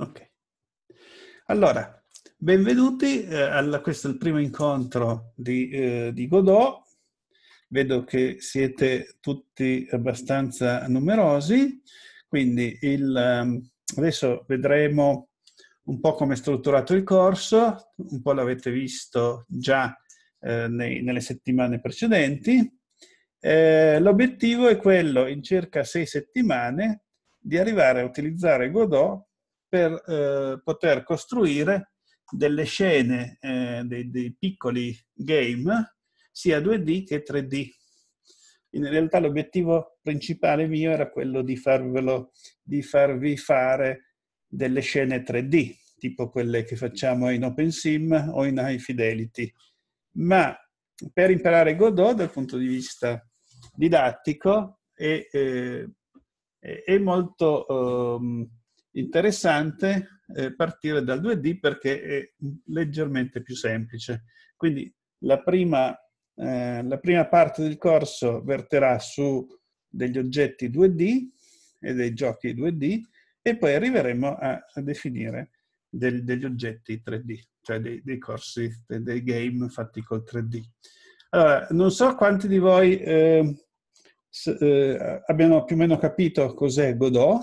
Ok. Allora, benvenuti eh, a questo è il primo incontro di, eh, di, Godot. Vedo che siete tutti abbastanza numerosi, quindi il, ehm, adesso vedremo un po' come è strutturato il corso, un po' l'avete visto già eh, nei, nelle settimane precedenti. Eh, l'obiettivo è quello, in circa sei settimane, di arrivare a utilizzare Godot per eh, poter costruire delle scene, eh, dei, dei, piccoli game, sia 2D che 3D. In realtà l'obiettivo principale mio era quello di, farvelo, di farvi fare delle scene 3D, tipo quelle che facciamo in OpenSim o in High Fidelity. Ma per imparare Godot dal punto di vista didattico è, eh, è molto... Um, interessante eh, partire dal 2D perché è leggermente più semplice. Quindi la prima, eh, la prima parte del corso verterà su degli oggetti 2D e dei giochi 2D e poi arriveremo a, a definire del, degli oggetti 3D, cioè dei, dei corsi, dei, dei, game fatti col 3D. Allora, non so quanti di voi eh, s, eh, abbiano più o meno capito cos'è Godot,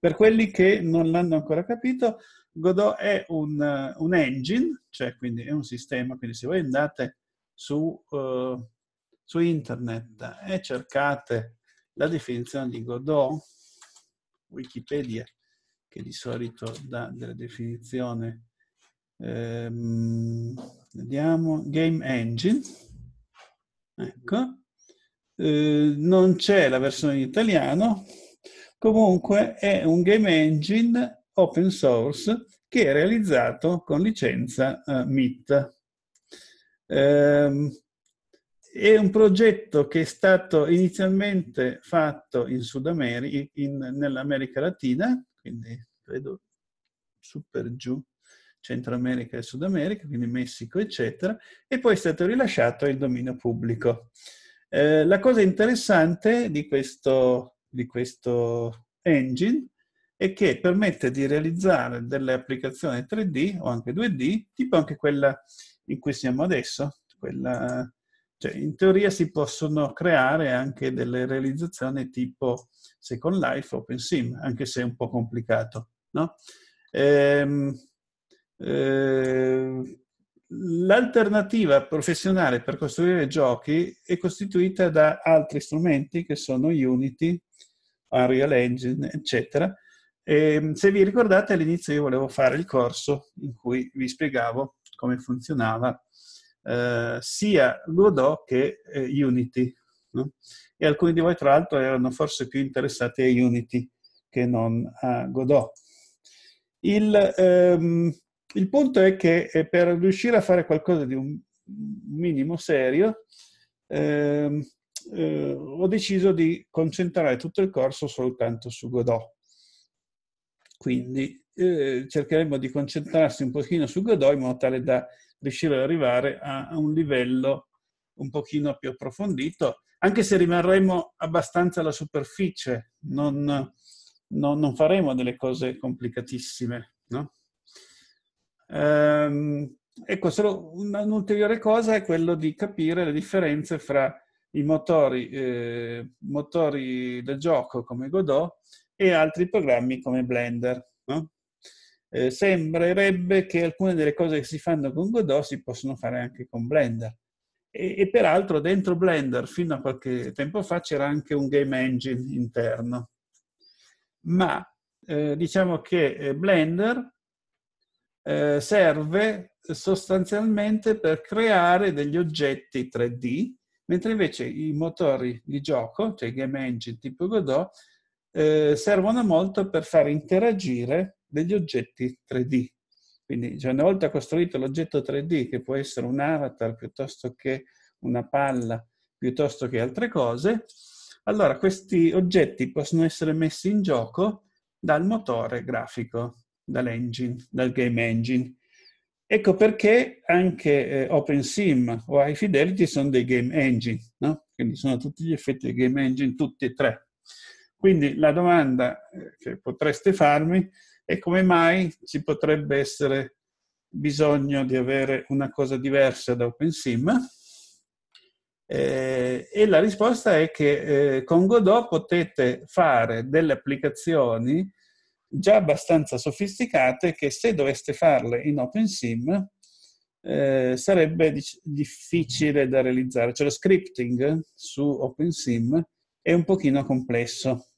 per quelli che non l'hanno ancora capito, Godot è un, eh, un engine, cioè quindi è un sistema, quindi se voi andate su, uh, su internet e cercate la definizione di Godot, Wikipedia, che di solito dà delle definizioni, ehm, vediamo, game engine, ecco, eh, non c'è la versione in italiano, Comunque è un game engine open source che è realizzato con licenza eh, MIT. Ehm, è un progetto che è stato inizialmente fatto in Sud America, nell'America Latina, quindi credo super giù, Centro America e Sud America, quindi Messico, eccetera, e poi è stato rilasciato il dominio pubblico. Eh, la cosa interessante di questo di questo engine e che permette di realizzare delle applicazioni 3D o anche 2D, tipo anche quella in cui siamo adesso. Quella, cioè in teoria si possono creare anche delle realizzazioni tipo Second Life, OpenSim, anche se è un po' complicato. No? Ehm, eh, L'alternativa professionale per costruire giochi è costituita da altri strumenti che sono Unity, Unreal Engine, eccetera. E, mm, se vi ricordate all'inizio io volevo fare il corso in cui vi spiegavo come funzionava eh, sia Godot che eh, Unity. No? E alcuni di voi tra l'altro erano forse più interessati a Unity che non a Godot. Il, ehm, il punto è che eh, per riuscire a fare qualcosa di un minimo serio, eh, eh, ho deciso di concentrare tutto il corso soltanto su Godot. Quindi eh, cercheremo di concentrarsi un pochino su Godot in modo tale da riuscire ad arrivare a, a un livello un pochino più approfondito, anche se rimarremo abbastanza alla superficie, non, non, non faremo delle cose complicatissime, no? Ehm, ecco, solo un'ulteriore cosa è quello di capire le differenze fra i motori, eh, motori da gioco come Godot e altri programmi come Blender. No? Eh, sembrerebbe che alcune delle cose che si fanno con Godot si possono fare anche con Blender. E, e, peraltro dentro Blender fino a qualche tempo fa c'era anche un game engine interno. Ma eh, diciamo che eh, Blender eh, serve sostanzialmente per creare degli oggetti 3D, mentre invece i motori di gioco, cioè i game engine tipo Godot, eh, servono molto per far interagire degli oggetti 3D. Quindi cioè, una volta costruito l'oggetto 3D, che può essere un avatar piuttosto che una palla, piuttosto che altre cose, allora questi oggetti possono essere messi in gioco dal motore grafico dall'engine, dal game engine. Ecco perché anche eh, OpenSim o iFidelity sono dei game engine, no? quindi sono tutti gli effetti dei game engine, tutti e tre. Quindi la domanda eh, che potreste farmi è come mai ci potrebbe essere bisogno di avere una cosa diversa da OpenSim? Eh, e la risposta è che eh, con Godot potete fare delle applicazioni già abbastanza sofisticate che se doveste farle in OpenSim eh, sarebbe dic- difficile da realizzare. Cioè lo scripting su OpenSim è un pochino complesso.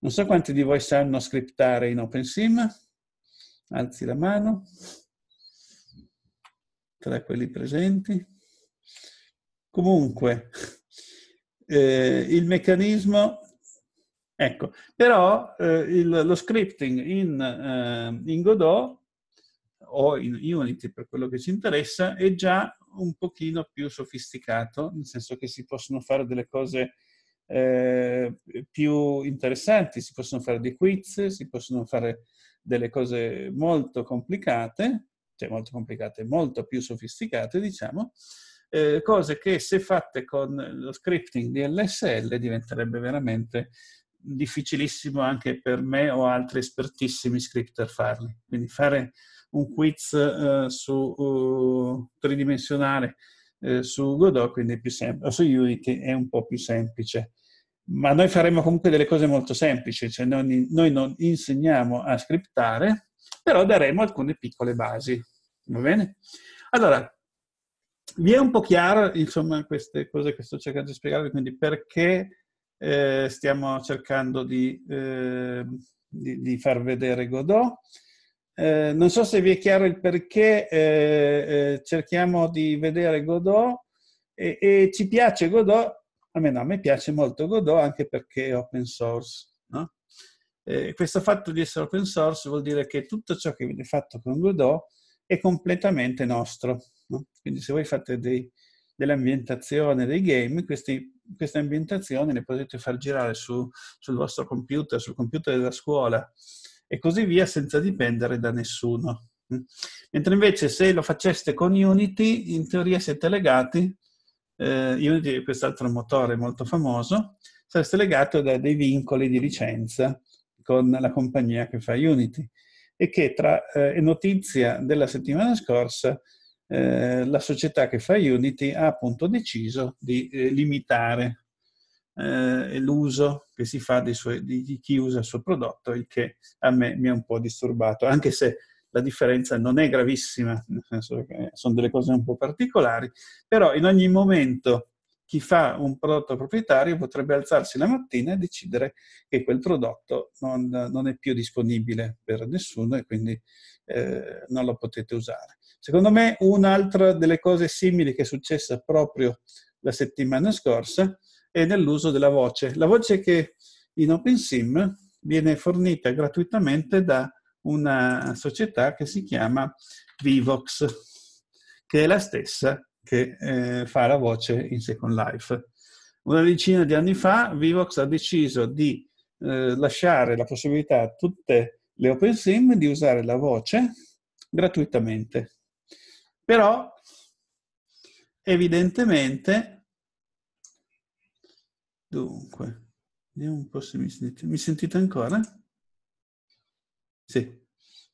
Non so quanti di voi sanno scriptare in OpenSim. Alzi la mano. Tra quelli presenti. Comunque, eh, il meccanismo Ecco, però eh, il, lo scripting in, eh, in, Godot o in Unity per quello che ci interessa è già un pochino più sofisticato, nel senso che si possono fare delle cose eh, più interessanti, si possono fare dei quiz, si possono fare delle cose molto complicate, cioè molto complicate, molto più sofisticate, diciamo, eh, cose che se fatte con lo scripting di LSL diventerebbe veramente difficilissimo anche per me o altri espertissimi scripter farli. Quindi fare un quiz eh, su uh, tridimensionale eh, su Godot quindi più semplice, su Unity è un po' più semplice. Ma noi faremo comunque delle cose molto semplici, cioè non, noi non insegniamo a scriptare, però daremo alcune piccole basi. Va bene? Allora, vi è un po' chiaro, insomma, queste cose che sto cercando di spiegarvi, quindi perché eh, stiamo cercando di, eh, di, di, far vedere Godot. Eh, non so se vi è chiaro il perché eh, eh, cerchiamo di vedere Godot e, e, ci piace Godot, a me no, a me piace molto Godot anche perché è open source. No? Eh, questo fatto di essere open source vuol dire che tutto ciò che viene fatto con Godot è completamente nostro. No? Quindi se voi fate dei, dell'ambientazione dei game, questi, queste ambientazioni le potete far girare su, sul vostro computer, sul computer della scuola e così via senza dipendere da nessuno. Mm. Mentre invece se lo faceste con Unity, in teoria siete legati, eh, Unity è quest'altro motore molto famoso, sareste legati da dei vincoli di licenza con la compagnia che fa Unity e che tra eh, notizia della settimana scorsa eh, la società che fa Unity ha appunto deciso di eh, limitare eh, l'uso che si fa di, suoi, di, chi usa il suo prodotto, il che a me mi ha un po' disturbato, anche se la differenza non è gravissima, nel senso che sono delle cose un po' particolari, però in ogni momento chi fa un prodotto proprietario potrebbe alzarsi la mattina e decidere che quel prodotto non, non è più disponibile per nessuno e quindi eh, non lo potete usare. Secondo me un'altra delle cose simili che è successa proprio la settimana scorsa è nell'uso della voce. La voce che in OpenSim viene fornita gratuitamente da una società che si chiama Vivox, che è la stessa che eh, fa la voce in Second Life. Una decina di anni fa Vivox ha deciso di eh, lasciare la possibilità a tutte le le OpenSim di usare la voce gratuitamente. Però evidentemente dunque vediamo un po' se mi sentite, mi sentite ancora? Sì,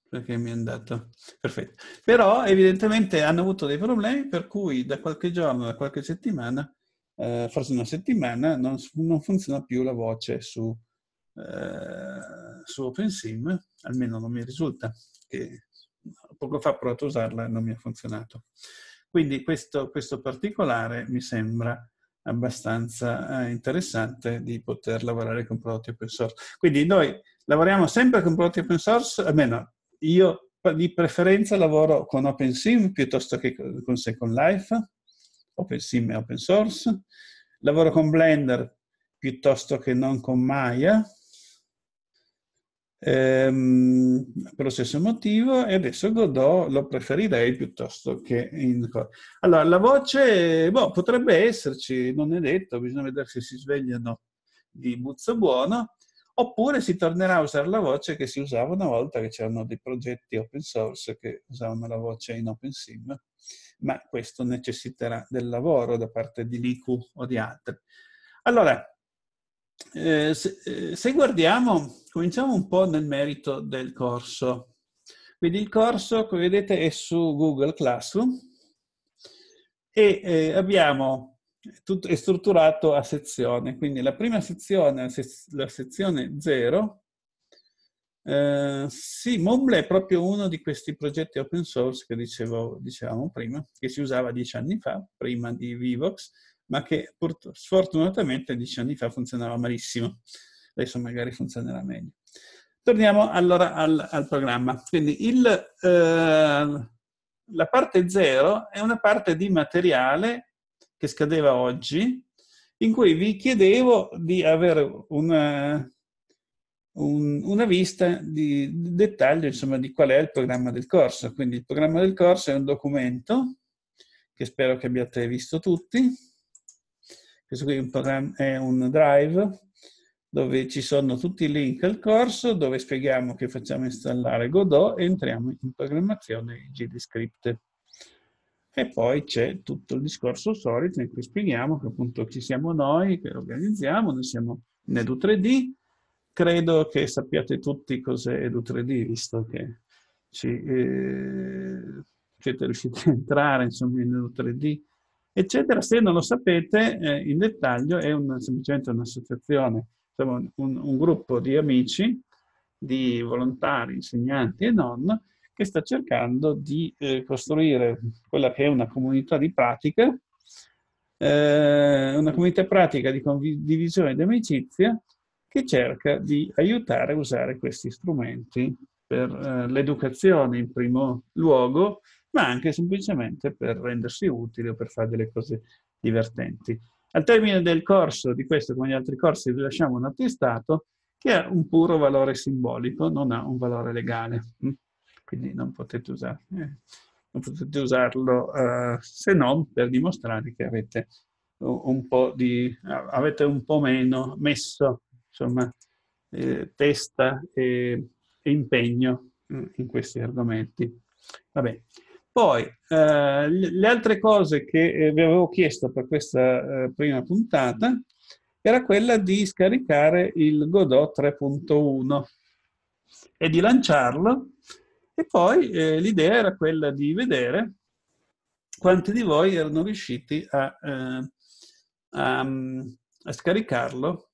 perché mi è andato. Perfetto. Però evidentemente hanno avuto dei problemi per cui da qualche giorno, da qualche settimana, eh, forse una settimana, non, non funziona più la voce su eh, su OpenSim, almeno non mi risulta, che poco fa ho provato a usarla e non mi ha funzionato. Quindi questo, questo particolare mi sembra abbastanza eh, interessante di poter lavorare con prodotti open source. Quindi noi lavoriamo sempre con prodotti open source, almeno io di preferenza lavoro con OpenSim piuttosto che con Second Life, OpenSim è open source, lavoro con Blender piuttosto che non con Maya, ehm, per lo stesso motivo e adesso Godot lo preferirei piuttosto che in... Allora, la voce, boh, potrebbe esserci, non è detto, bisogna vedere se si svegliano di Buzzo Buono, oppure si tornerà a usare la voce che si usava una volta che c'erano dei progetti open source che usavano la voce in OpenSim, ma questo necessiterà del lavoro da parte di Liku o di altri. Allora, eh, eh, se, guardiamo, cominciamo un po' nel merito del corso. Quindi il corso, come vedete, è su Google Classroom e eh, abbiamo tutto, è strutturato a sezione. Quindi la prima sezione, la sezione 0, eh, sì, Mumble è proprio uno di questi progetti open source che dicevo, dicevamo prima, che si usava dieci anni fa, prima di Vivox, ma che sfortunatamente dieci anni fa funzionava malissimo. Adesso magari funzionerà meglio. Torniamo allora al, al programma. Quindi il, eh, la parte zero è una parte di materiale che scadeva oggi, in cui vi chiedevo di avere una, un, una vista di, di dettaglio insomma, di qual è il programma del corso. Quindi il programma del corso è un documento che spero che abbiate visto tutti, questo qui è un drive dove ci sono tutti i link al corso, dove spieghiamo che facciamo installare Godot e entriamo in programmazione GDScript. E poi c'è tutto il discorso solito in cui spieghiamo che appunto ci siamo noi, che organizziamo, noi siamo in Edu3D. Credo che sappiate tutti cos'è Edu3D, visto che ci, eh, siete riusciti a entrare insomma, in Edu3D eccetera. Se non lo sapete eh, in dettaglio è un, semplicemente un'associazione, un, un, gruppo di amici, di volontari, insegnanti e non, che sta cercando di eh, costruire quella che è una comunità di pratica, eh, una comunità pratica di condivisione di amicizia che cerca di aiutare a usare questi strumenti per eh, l'educazione in primo luogo, ma anche semplicemente per rendersi utile o per fare delle cose divertenti. Al termine del corso, di questo come gli altri corsi, vi lasciamo un attestato che ha un puro valore simbolico, non ha un valore legale. Mm? Quindi non potete, usare, eh, non potete usarlo eh, se non per dimostrare che avete un po', di, avete un po meno messo insomma, eh, testa e, e impegno mm, in questi argomenti. Va bene. Poi eh, le altre cose che eh, vi avevo chiesto per questa eh, prima puntata era quella di scaricare il Godot 3.1 e di lanciarlo. E poi eh, l'idea era quella di vedere quanti di voi erano riusciti a, eh, a, mm, a scaricarlo.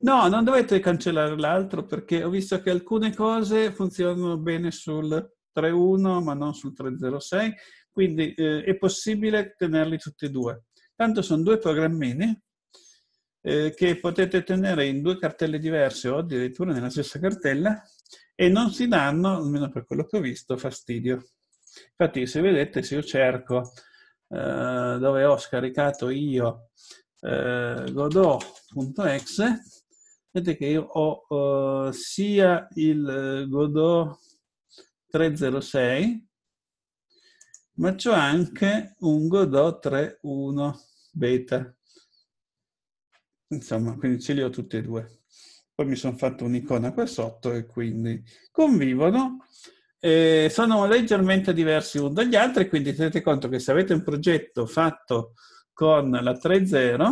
No, non dovete cancellare l'altro perché ho visto che alcune cose funzionano bene sul 3.1 ma non sul 3.06, quindi eh, è possibile tenerli tutti e due. Tanto sono due programmini eh, che potete tenere in due cartelle diverse o addirittura nella stessa cartella e non si danno, almeno per quello che ho visto, fastidio. Infatti se vedete se io cerco eh, dove ho scaricato io eh, godot.exe, vedete che io ho eh, sia il eh, godot 306, ma c'ho anche un Godot 3.1 beta. Insomma, quindi ce li ho tutti e due. Poi mi sono fatto un'icona qua sotto e quindi convivono. Eh, sono leggermente diversi uno dagli altri, quindi tenete conto che se avete un progetto fatto con la 3.0,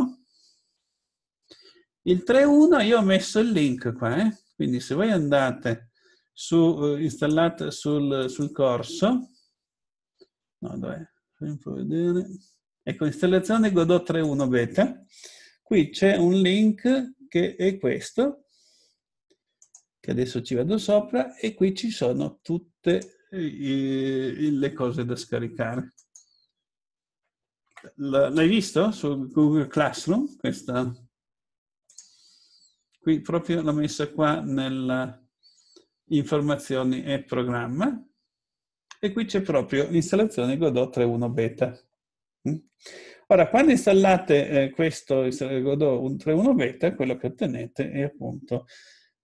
il 3.1 io ho messo il link qua, eh? quindi se voi andate su, eh, installata sul, sul corso. No, dov'è? Fammi vedere. Ecco, installazione Godot 3.1 beta. Qui c'è un link che è questo, che adesso ci vado sopra, e qui ci sono tutte eh, le cose da scaricare. L'hai visto su Google Classroom? Questa? Qui proprio l'ho messa qua nella, informazioni e programma e qui c'è proprio installazione Godot 3.1 beta. Mm? Ora, quando installate eh, questo Godot 3.1 beta, quello che ottenete è appunto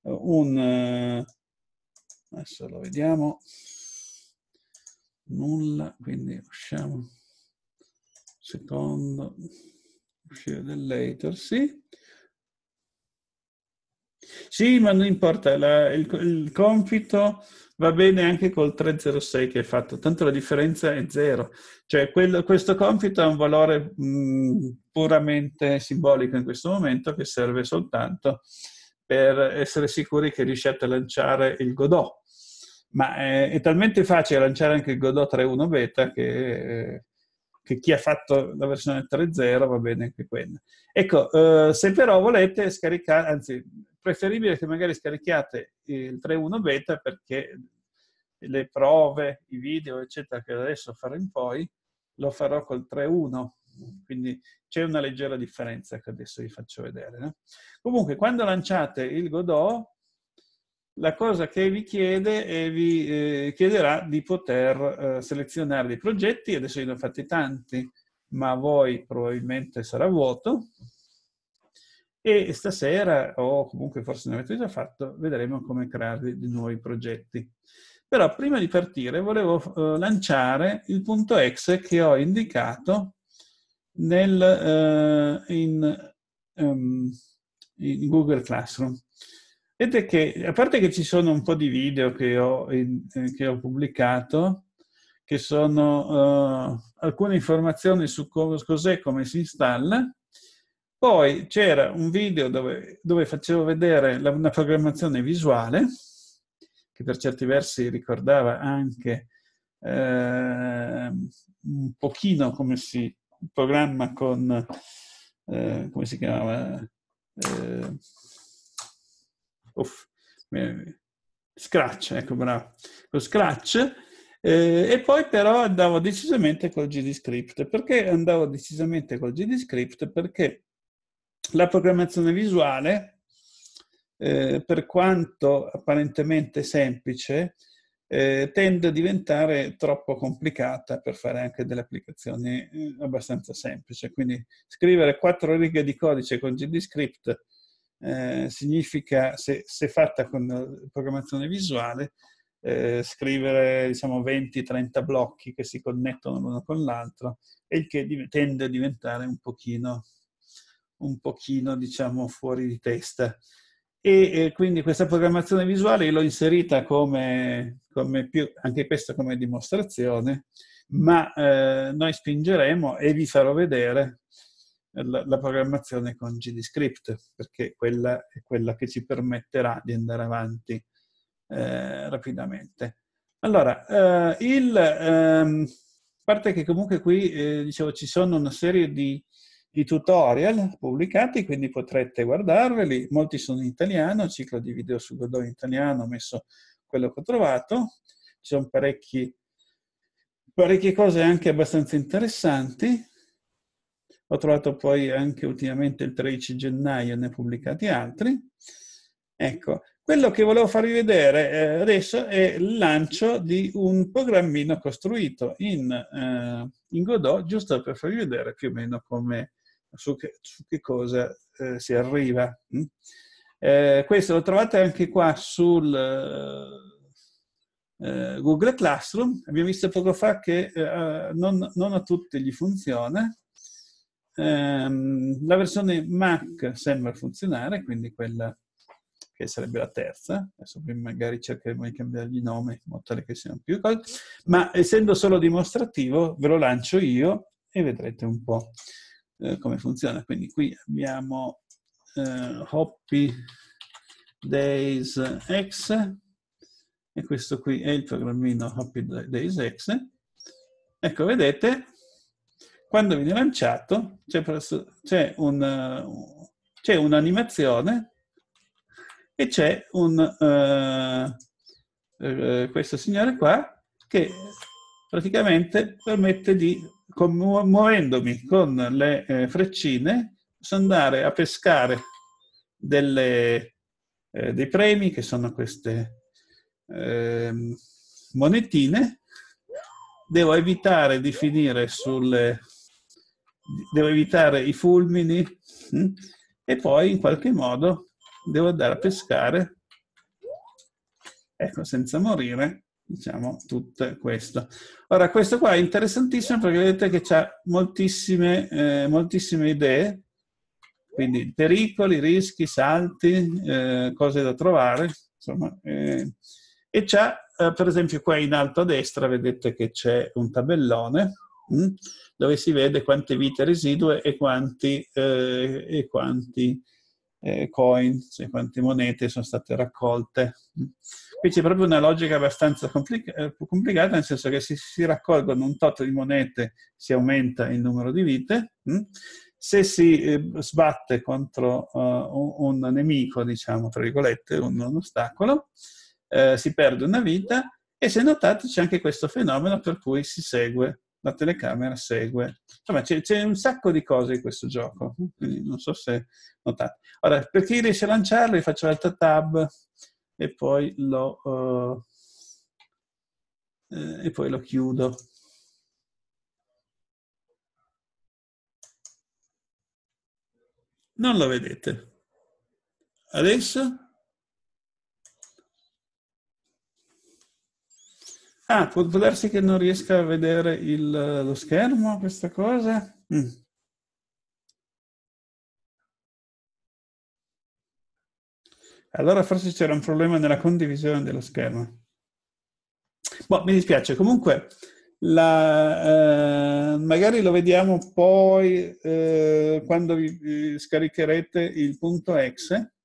eh, un... Eh, adesso lo vediamo. Nulla, quindi usciamo. Secondo, uscire dell'hater, sì. Sì, ma non importa, la, il, il, compito va bene anche col 306 che hai fatto, tanto la differenza è zero. Cioè, quello, questo compito ha un valore mh, mm, puramente simbolico in questo momento che serve soltanto per essere sicuri che riusciate a lanciare il Godot. Ma è, è talmente facile lanciare anche il Godot 3.1 beta che... Eh, che chi ha fatto la versione 3.0 va bene anche quella. Ecco, eh, se però volete scaricare, anzi preferibile che magari scarichiate il 3.1 beta perché le prove, i video, eccetera, che adesso farò in poi, lo farò col 3.1. Quindi c'è una leggera differenza che adesso vi faccio vedere. No? Comunque, quando lanciate il Godot, la cosa che vi chiede è vi eh, chiederà di poter eh, selezionare dei progetti. Adesso io ne ho fatti tanti, ma voi probabilmente sarà vuoto. E stasera, o comunque forse ne avete già fatto, vedremo come creare di nuovi progetti. Però prima di partire volevo eh, lanciare il punto exe che ho indicato nel, eh, in, um, in, Google Classroom. Vedete che, a parte che ci sono un po' di video che ho, in, eh, che ho pubblicato, che sono eh, alcune informazioni su cos'è, come si installa, poi c'era un video dove, dove facevo vedere la, una programmazione visuale, che per certi versi ricordava anche eh, un pochino come si programma con, eh, come si chiamava? Eh, uff, Scratch, ecco bravo, con Scratch. Eh, e poi però andavo decisamente col GDScript. Perché andavo decisamente col GDScript? Perché la programmazione visuale, eh, per quanto apparentemente semplice, eh, tende a diventare troppo complicata per fare anche delle applicazioni eh, abbastanza semplici. Quindi scrivere quattro righe di codice con GDScript eh, significa, se, se, fatta con programmazione visuale, eh, scrivere diciamo 20-30 blocchi che si connettono l'uno con l'altro e il che tende a diventare un pochino un pochino, diciamo, fuori di testa. E eh, quindi questa programmazione visuale l'ho inserita come, come più, anche questa come dimostrazione, ma eh, noi spingeremo e vi farò vedere la, la programmazione con GDScript, perché quella è quella che ci permetterà di andare avanti eh, rapidamente. Allora, eh, il, ehm, parte che comunque qui, eh, dicevo, ci sono una serie di i tutorial pubblicati, quindi potrete guardarveli. Molti sono in italiano, ciclo di video su Godot in italiano, ho messo quello che ho trovato. Ci sono parecchi, parecchie cose anche abbastanza interessanti. Ho trovato poi anche ultimamente il 13 gennaio, ne ho pubblicati altri. Ecco, quello che volevo farvi vedere eh, adesso è il lancio di un programmino costruito in, eh, in Godot, giusto per farvi vedere più o meno come, su che, su che cosa eh, si arriva. Mm? Eh, questo lo trovate anche qua sul eh, eh Google Classroom. Abbiamo visto poco fa che eh, non, non, a tutti gli funziona. Ehm, la versione Mac sembra funzionare, quindi quella che sarebbe la terza, adesso magari cercheremo di cambiargli nome in modo tale che siano più cose, ma essendo solo dimostrativo ve lo lancio io e vedrete un po'. Eh, come funziona. Quindi qui abbiamo eh, Hoppy Days X e questo qui è il programmino Hoppy Days X. Ecco, vedete, quando viene lanciato c'è, un'animazione e c'è un, uh, uh, questo signore qua che praticamente permette di, muovendomi con le eh, freccine, posso andare a pescare delle, eh, dei premi, che sono queste eh, monetine. Devo evitare di finire sulle... Devo evitare i fulmini mh? Hm? e poi in qualche modo devo andare a pescare, ecco, senza morire, diciamo, tutto questo. Ora, questo qua è interessantissimo perché vedete che c'ha moltissime, eh, moltissime idee, quindi pericoli, rischi, salti, eh, cose da trovare, insomma, eh, e c'ha, eh, per esempio, qua in alto a destra vedete che c'è un tabellone mh, mm, dove si vede quante vite residue e quanti, eh, e quanti eh, coin, cioè quante monete sono state raccolte. Qui c'è proprio una logica abbastanza complica- eh, complicata, nel senso che se si raccolgono un tot di monete si aumenta il numero di vite, mh? Mm? se si eh, sbatte contro uh, un, un, nemico, diciamo, tra virgolette, un, un ostacolo, eh, si perde una vita e se notate c'è anche questo fenomeno per cui si segue la telecamera segue. Insomma, c'è, c'è, un sacco di cose in questo gioco, quindi non so se notate. Ora, per chi riesce a lanciarlo, io faccio l'altra tab e poi lo, uh, e poi lo chiudo. Non lo vedete. Adesso? Ah, può darsi che non riesca a vedere il, lo schermo, questa cosa? Mm. Allora forse c'era un problema nella condivisione dello schermo. Boh, mi dispiace. Comunque, la, eh, magari lo vediamo poi eh, quando vi, vi scaricherete il punto exe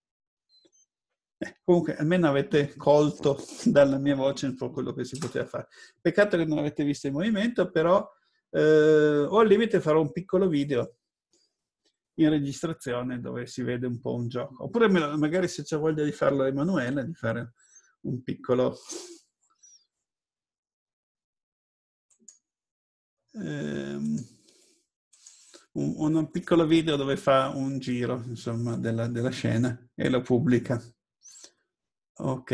comunque, almeno avete colto dalla mia voce un po' quello che si poteva fare. Peccato che non avete visto il movimento, però eh, o al limite farò un piccolo video in registrazione dove si vede un po' un gioco. Oppure lo, magari se c'è voglia di farlo Emanuele, di fare un piccolo... Ehm, un, un, piccolo video dove fa un giro insomma, della, della scena e lo pubblica. Ok.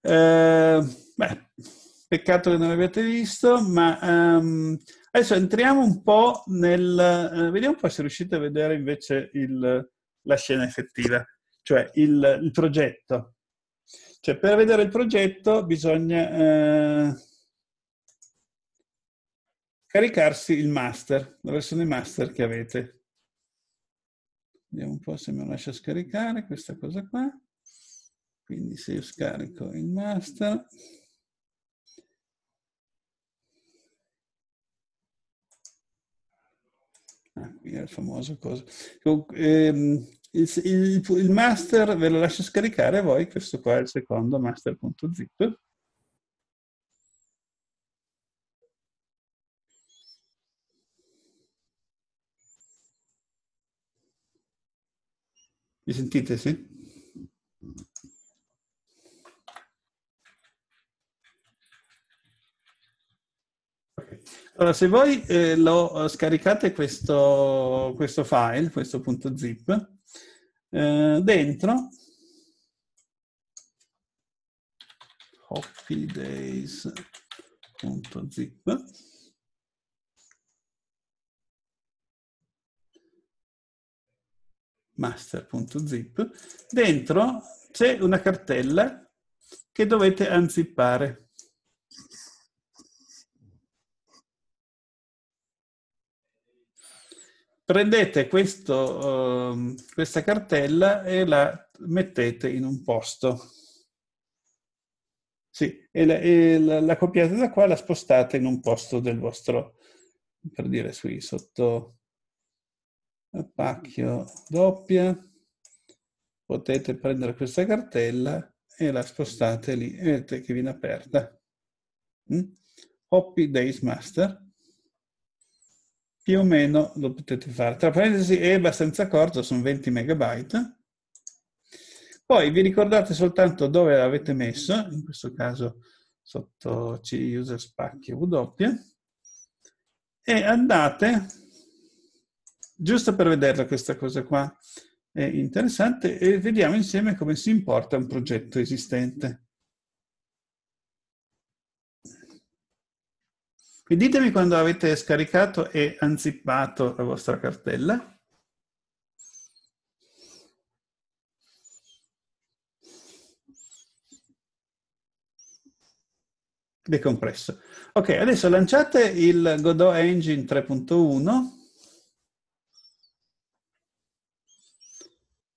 Eh, beh, peccato che non l'abbiate visto, ma um, adesso entriamo un po' nel... Eh, vediamo un po' se riuscite a vedere invece il, la scena effettiva, cioè il, il, progetto. Cioè, per vedere il progetto bisogna eh, caricarsi il master, la versione master che avete. Vediamo un po' se me lo lascia scaricare questa cosa qua. Quindi se io scarico il master, ah, qui è il famoso cosa. Ehm, il, il, il, master ve lo lascio scaricare voi, questo qua è il secondo master.zip. Mi sentite, sì? Allora, se voi eh, lo eh, scaricate questo, questo, file, questo punto zip, eh, dentro hoppidays.zip master.zip dentro c'è una cartella che dovete unzippare. prendete questo, uh, questa cartella e la mettete in un posto. Sì, e la, e la, la copiate da qua, la spostate in un posto del vostro, per dire qui, sotto pacchio doppia, potete prendere questa cartella e la spostate lì, e vedete che viene aperta. Mm? Hoppy Days Master più o meno lo potete fare. Tra parentesi è abbastanza corto, sono 20 megabyte. Poi vi ricordate soltanto dove l'avete messo, in questo caso sotto C user spacchi W, e andate, giusto per vederla questa cosa qua, è interessante, e vediamo insieme come si importa un progetto esistente. E ditemi quando avete scaricato e anzippato la vostra cartella. decompresso. Ok, adesso lanciate il Godot Engine 3.1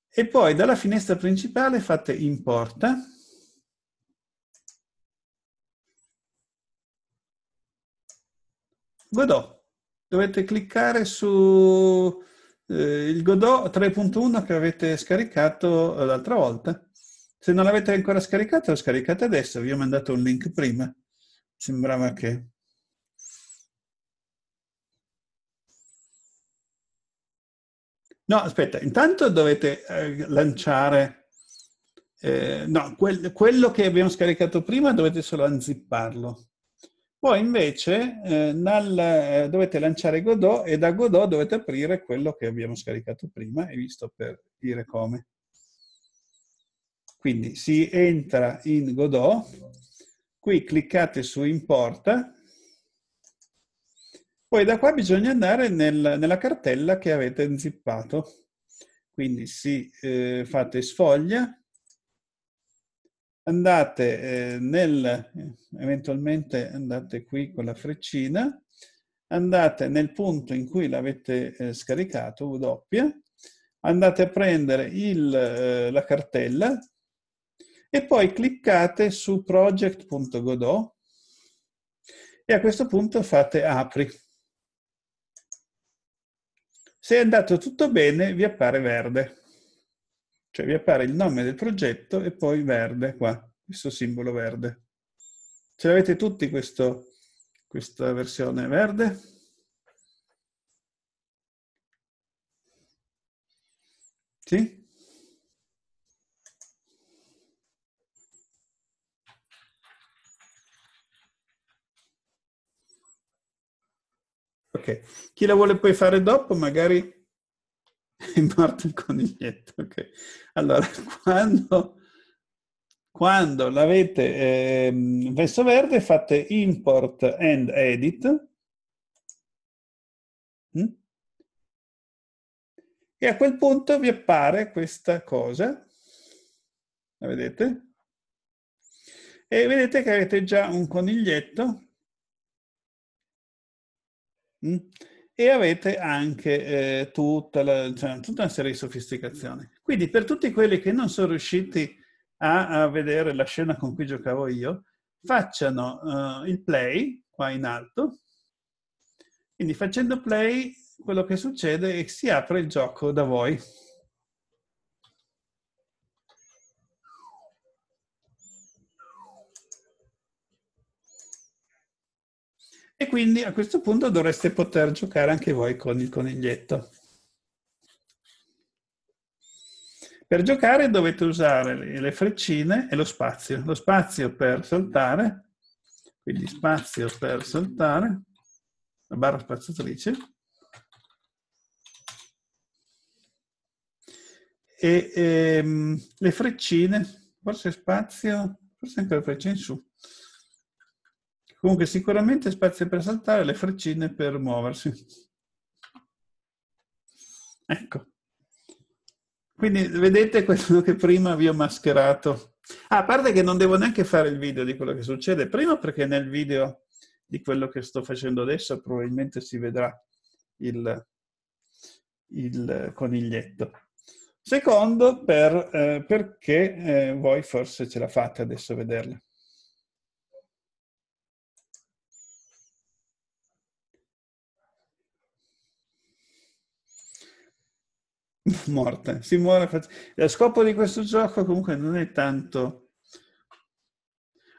e poi dalla finestra principale fate importa Godot. Dovete cliccare su eh, il Godot 3.1 che avete scaricato l'altra volta. Se non l'avete ancora scaricato, lo scaricate adesso. Vi ho mandato un link prima. Sembrava che... No, aspetta, intanto dovete eh, lanciare... Eh, no, quel, quello che abbiamo scaricato prima dovete solo anzipparlo. Poi invece eh, nal, eh, dovete lanciare Godot e da Godot dovete aprire quello che abbiamo scaricato prima e visto per dire come. Quindi si entra in Godot, qui cliccate su importa, poi da qua bisogna andare nel, nella cartella che avete zippato. Quindi si eh, fate sfoglia, andate eh, nel, eventualmente andate qui con la freccina, andate nel punto in cui l'avete eh, scaricato, W, andate a prendere il, eh, la cartella e poi cliccate su project.godot e a questo punto fate apri. Se è andato tutto bene vi appare verde. Cioè vi appare il nome del progetto e poi verde qua, questo simbolo verde. Ce l'avete tutti questo, questa versione verde? Sì? Ok, chi la vuole poi fare dopo magari è morto il coniglietto. Okay. Allora, quando, quando l'avete ehm, messo verde, fate import and edit. Mm? E a quel punto vi appare questa cosa. La vedete? E vedete che avete già un coniglietto. Mm? e avete anche eh, tutta, la, cioè, tutta, una serie di sofisticazioni. Quindi per tutti quelli che non sono riusciti a, a vedere la scena con cui giocavo io, facciano uh, il play qua in alto. Quindi facendo play quello che succede è che si apre il gioco da voi. E quindi a questo punto dovreste poter giocare anche voi con il coniglietto. Per giocare dovete usare le freccine e lo spazio. Lo spazio per saltare, quindi spazio per saltare, la barra spazzatrice, e ehm, le freccine, forse spazio, forse anche le freccine in su. Comunque sicuramente spazio per saltare, le freccine per muoversi. Ecco. Quindi vedete quello che prima vi ho mascherato. Ah, a parte che non devo neanche fare il video di quello che succede, prima perché nel video di quello che sto facendo adesso probabilmente si vedrà il, il coniglietto. Secondo, per, eh, perché eh, voi forse ce la fate adesso a vederla. morte. si muore. Lo scopo di questo gioco comunque non è tanto...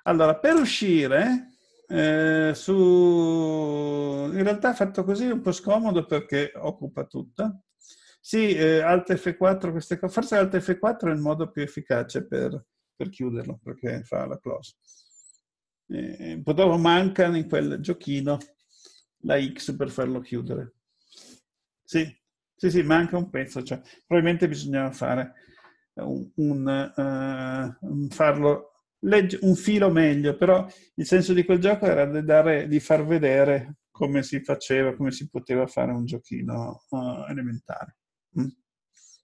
Allora, per uscire, eh, su... in realtà fatto così è un po' scomodo perché occupa tutta. Sì, eh, Alt F4, queste Forse Alt F4 è il modo più efficace per, per chiuderlo, perché fa la close. Eh, dopo manca in quel giochino la X per farlo chiudere. Sì, sì, sì, manca un pezzo, cioè, probabilmente bisognava fare un, un, uh, farlo legge, un filo meglio, però il senso di quel gioco era di, dare, di far vedere come si faceva, come si poteva fare un giochino uh, elementare. Mm.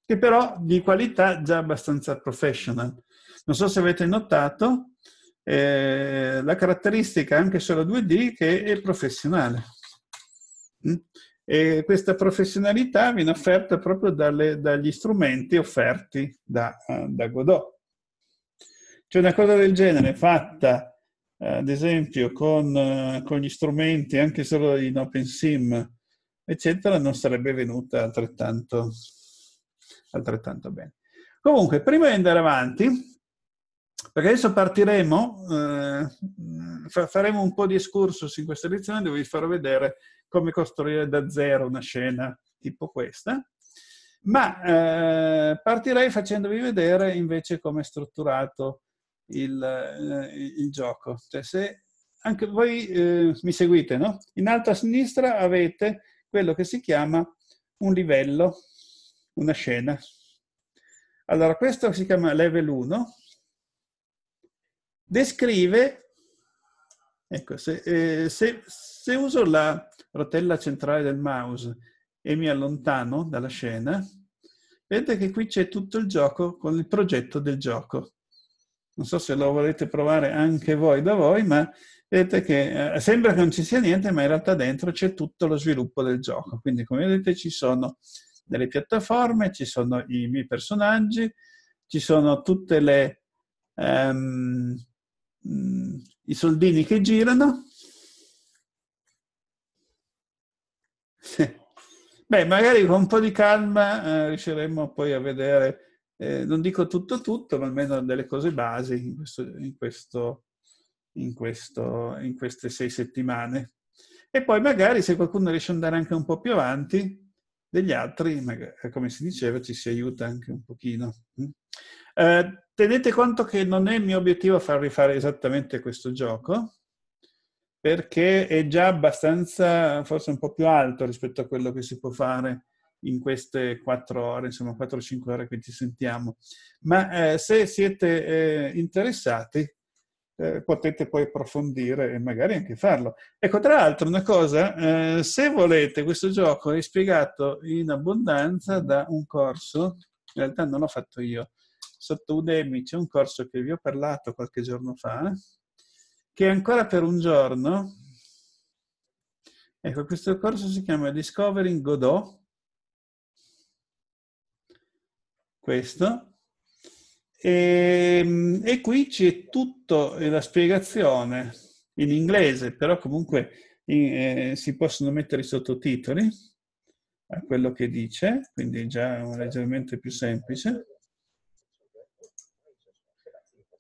Che però di qualità già abbastanza professional. Non so se avete notato eh, la caratteristica anche solo 2D che è professionale. Mm. E questa professionalità viene offerta proprio dalle, dagli strumenti offerti da, eh, da Godot. Cioè una cosa del genere fatta, eh, ad esempio, con, eh, con gli strumenti anche solo in OpenSim, eccetera, non sarebbe venuta altrettanto, altrettanto bene. Comunque, prima di andare avanti, perché adesso partiremo, eh, faremo un po' di escursus in questa lezione dove vi farò vedere come costruire da zero una scena tipo questa, ma eh, partirei facendovi vedere invece come è strutturato il, eh, il gioco. Cioè se anche voi eh, mi seguite, no? In alto a sinistra avete quello che si chiama un livello, una scena. Allora, questo si chiama level 1, descrive, ecco, se, eh, se, se uso la rotella centrale del mouse e mi allontano dalla scena, vedete che qui c'è tutto il gioco con il progetto del gioco. Non so se lo volete provare anche voi da voi, ma vedete che eh, sembra che non ci sia niente, ma in realtà dentro c'è tutto lo sviluppo del gioco. Quindi, come vedete, ci sono delle piattaforme, ci sono i miei personaggi, ci sono tutte le, um, Mm, i soldini che girano. Beh, magari con un po' di calma eh, riusciremo poi a vedere, eh, non dico tutto tutto, ma almeno delle cose basi in, questo, in, questo, in, questo, in queste sei settimane. E poi magari se qualcuno riesce ad andare anche un po' più avanti, degli altri, magari, eh, come si diceva, ci si aiuta anche un pochino. Mm. Eh, Tenete conto che non è il mio obiettivo farvi fare esattamente questo gioco, perché è già abbastanza, forse un po' più alto rispetto a quello che si può fare in queste 4 ore, insomma 4-5 ore che ci sentiamo. Ma eh, se siete eh, interessati eh, potete poi approfondire e magari anche farlo. Ecco, tra l'altro una cosa, eh, se volete, questo gioco è spiegato in abbondanza da un corso, in realtà non l'ho fatto io, sotto Udemy c'è un corso che vi ho parlato qualche giorno fa, che ancora per un giorno, ecco, questo corso si chiama Discovering Godot, questo, e, ehm, e qui c'è tutto la spiegazione in inglese, però comunque in, eh, si possono mettere i sottotitoli a quello che dice, quindi già leggermente più semplice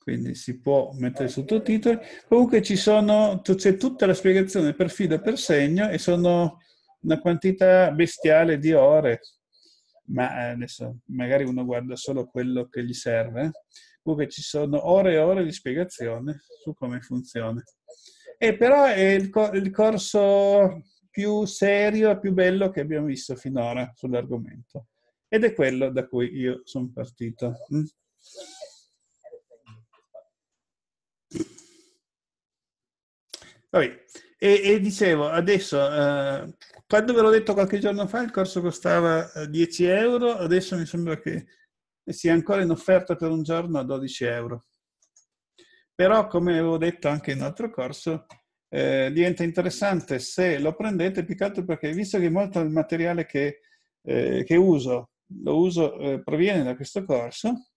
quindi si può mettere sottotitoli. Comunque sono, c'è tutta la spiegazione per filo per segno e sono una quantità bestiale di ore, ma eh, adesso magari uno guarda solo quello che gli serve. Eh. Comunque ci sono ore e ore di spiegazione su come funziona. E però è il, co- il corso più serio e più bello che abbiamo visto finora sull'argomento. Ed è quello da cui io sono partito. Mm? Vabbè, e, e, dicevo, adesso, eh, quando ve l'ho detto qualche giorno fa, il corso costava 10 eh, euro, adesso mi sembra che sia ancora in offerta per un giorno a 12 euro. Però, come avevo detto anche in un altro corso, eh, diventa interessante se lo prendete, più che altro perché, visto che molto del materiale che, eh, che uso, lo uso, eh, proviene da questo corso,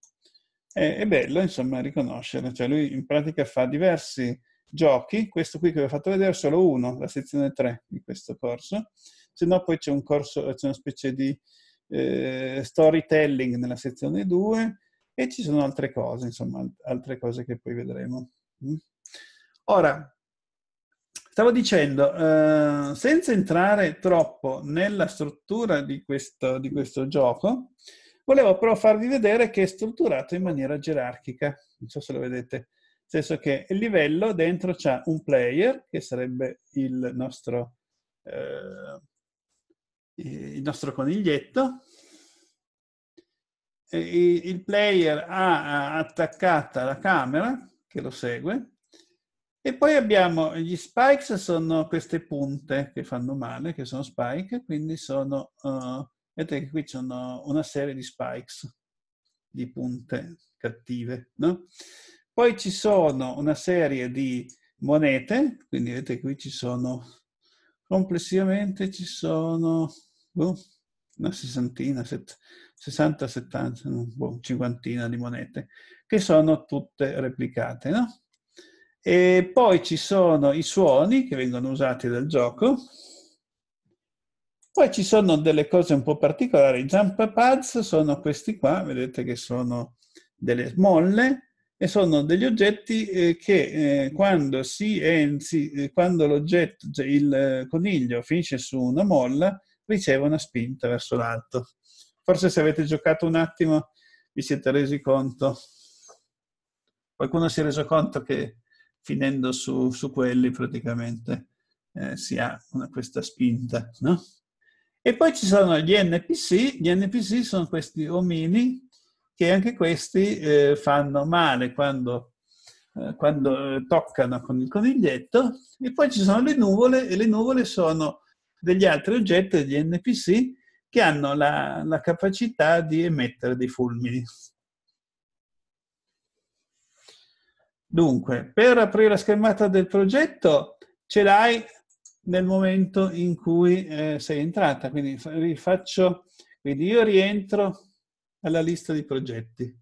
è, è, bello, insomma, riconoscere. Cioè, lui in pratica fa diversi giochi, questo qui che vi ho fatto vedere è solo uno, la sezione 3 di questo corso, se no poi c'è un corso, c'è una specie di eh, storytelling nella sezione 2 e ci sono altre cose, insomma, altre cose che poi vedremo. Mm. Ora, stavo dicendo, eh, senza entrare troppo nella struttura di questo, di questo gioco, volevo però farvi vedere che è strutturato in maniera gerarchica, non so se lo vedete, senso che il livello dentro c'è un player, che sarebbe il nostro, eh, il nostro coniglietto. E il player ha attaccata la camera, che lo segue, e poi abbiamo gli spikes, sono queste punte che fanno male, che sono spike, quindi sono, uh, vedete che qui sono una serie di spikes, di punte cattive, no? Poi ci sono una serie di monete, quindi vedete qui ci sono, complessivamente ci sono boh, una sessantina, 60, 70, boh, cinquantina di monete, che sono tutte replicate. No? E poi ci sono i suoni che vengono usati dal gioco, poi ci sono delle cose un po' particolari, i jump pads sono questi qua, vedete che sono delle molle, e sono degli oggetti eh, che eh, quando, si è, eh, quando l'oggetto, cioè il coniglio finisce su una molla, riceve una spinta verso l'alto. Forse se avete giocato un attimo vi siete resi conto. Qualcuno si è reso conto che finendo su, su quelli praticamente eh, si ha una, questa spinta, no? E poi ci sono gli NPC, gli NPC sono questi omini che anche questi eh, fanno male quando, eh, quando, eh, toccano con il coniglietto. E poi ci sono le nuvole e le nuvole sono degli altri oggetti, degli NPC, che hanno la, la capacità di emettere dei fulmini. Dunque, per aprire la schermata del progetto ce l'hai nel momento in cui eh, sei entrata. Quindi rifaccio, quindi io rientro alla lista di progetti.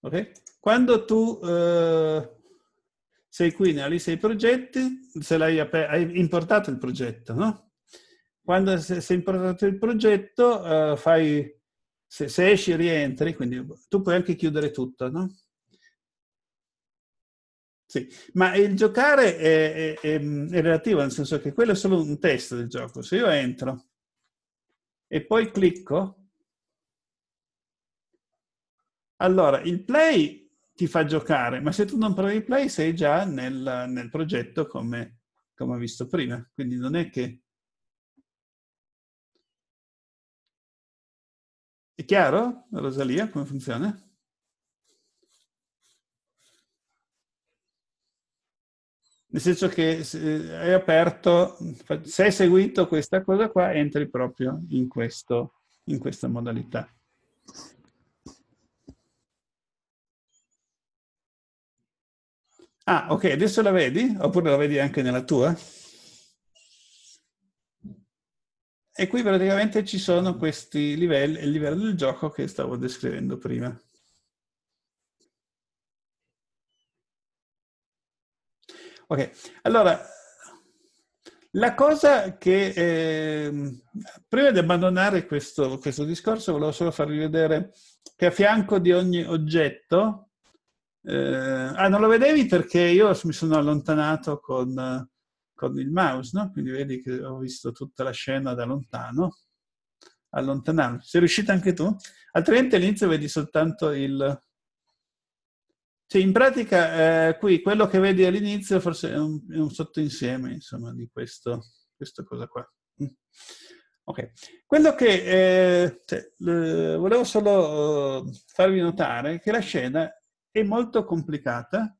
Okay? Quando tu eh, sei qui nella lista di progetti, se l'hai hai importato il progetto, no? Quando sei importato il progetto, eh, fai, se, se esci rientri, quindi tu puoi anche chiudere tutto, no? Sì, ma il giocare è, è, è, è, relativo, nel senso che quello è solo un test del gioco. Se io entro e poi clicco, allora il play ti fa giocare, ma se tu non provi play sei già nel, nel progetto come, come ho visto prima, quindi non è che... È chiaro, Rosalia, come funziona? Nel senso che eh, hai aperto, se hai seguito questa cosa qua, entri proprio in, questo, in questa modalità. Ah, ok, adesso la vedi? Oppure la vedi anche nella tua? E qui praticamente ci sono questi livelli, il livello del gioco che stavo descrivendo prima. Ok, allora, la cosa che, eh, prima di abbandonare questo, questo, discorso, volevo solo farvi vedere che a fianco di ogni oggetto, eh, ah, non lo vedevi perché io mi sono allontanato con, con il mouse, no? Quindi vedi che ho visto tutta la scena da lontano allontanarmi. Sei riuscita anche tu? Altrimenti all'inizio vedi soltanto il, cioè, in pratica, eh, qui quello che vedi all'inizio forse è un, è un sottoinsieme, insomma, di questo, questa cosa qua. Mm. Ok, quello che eh, cioè, eh, volevo solo eh, farvi notare che la scena è molto complicata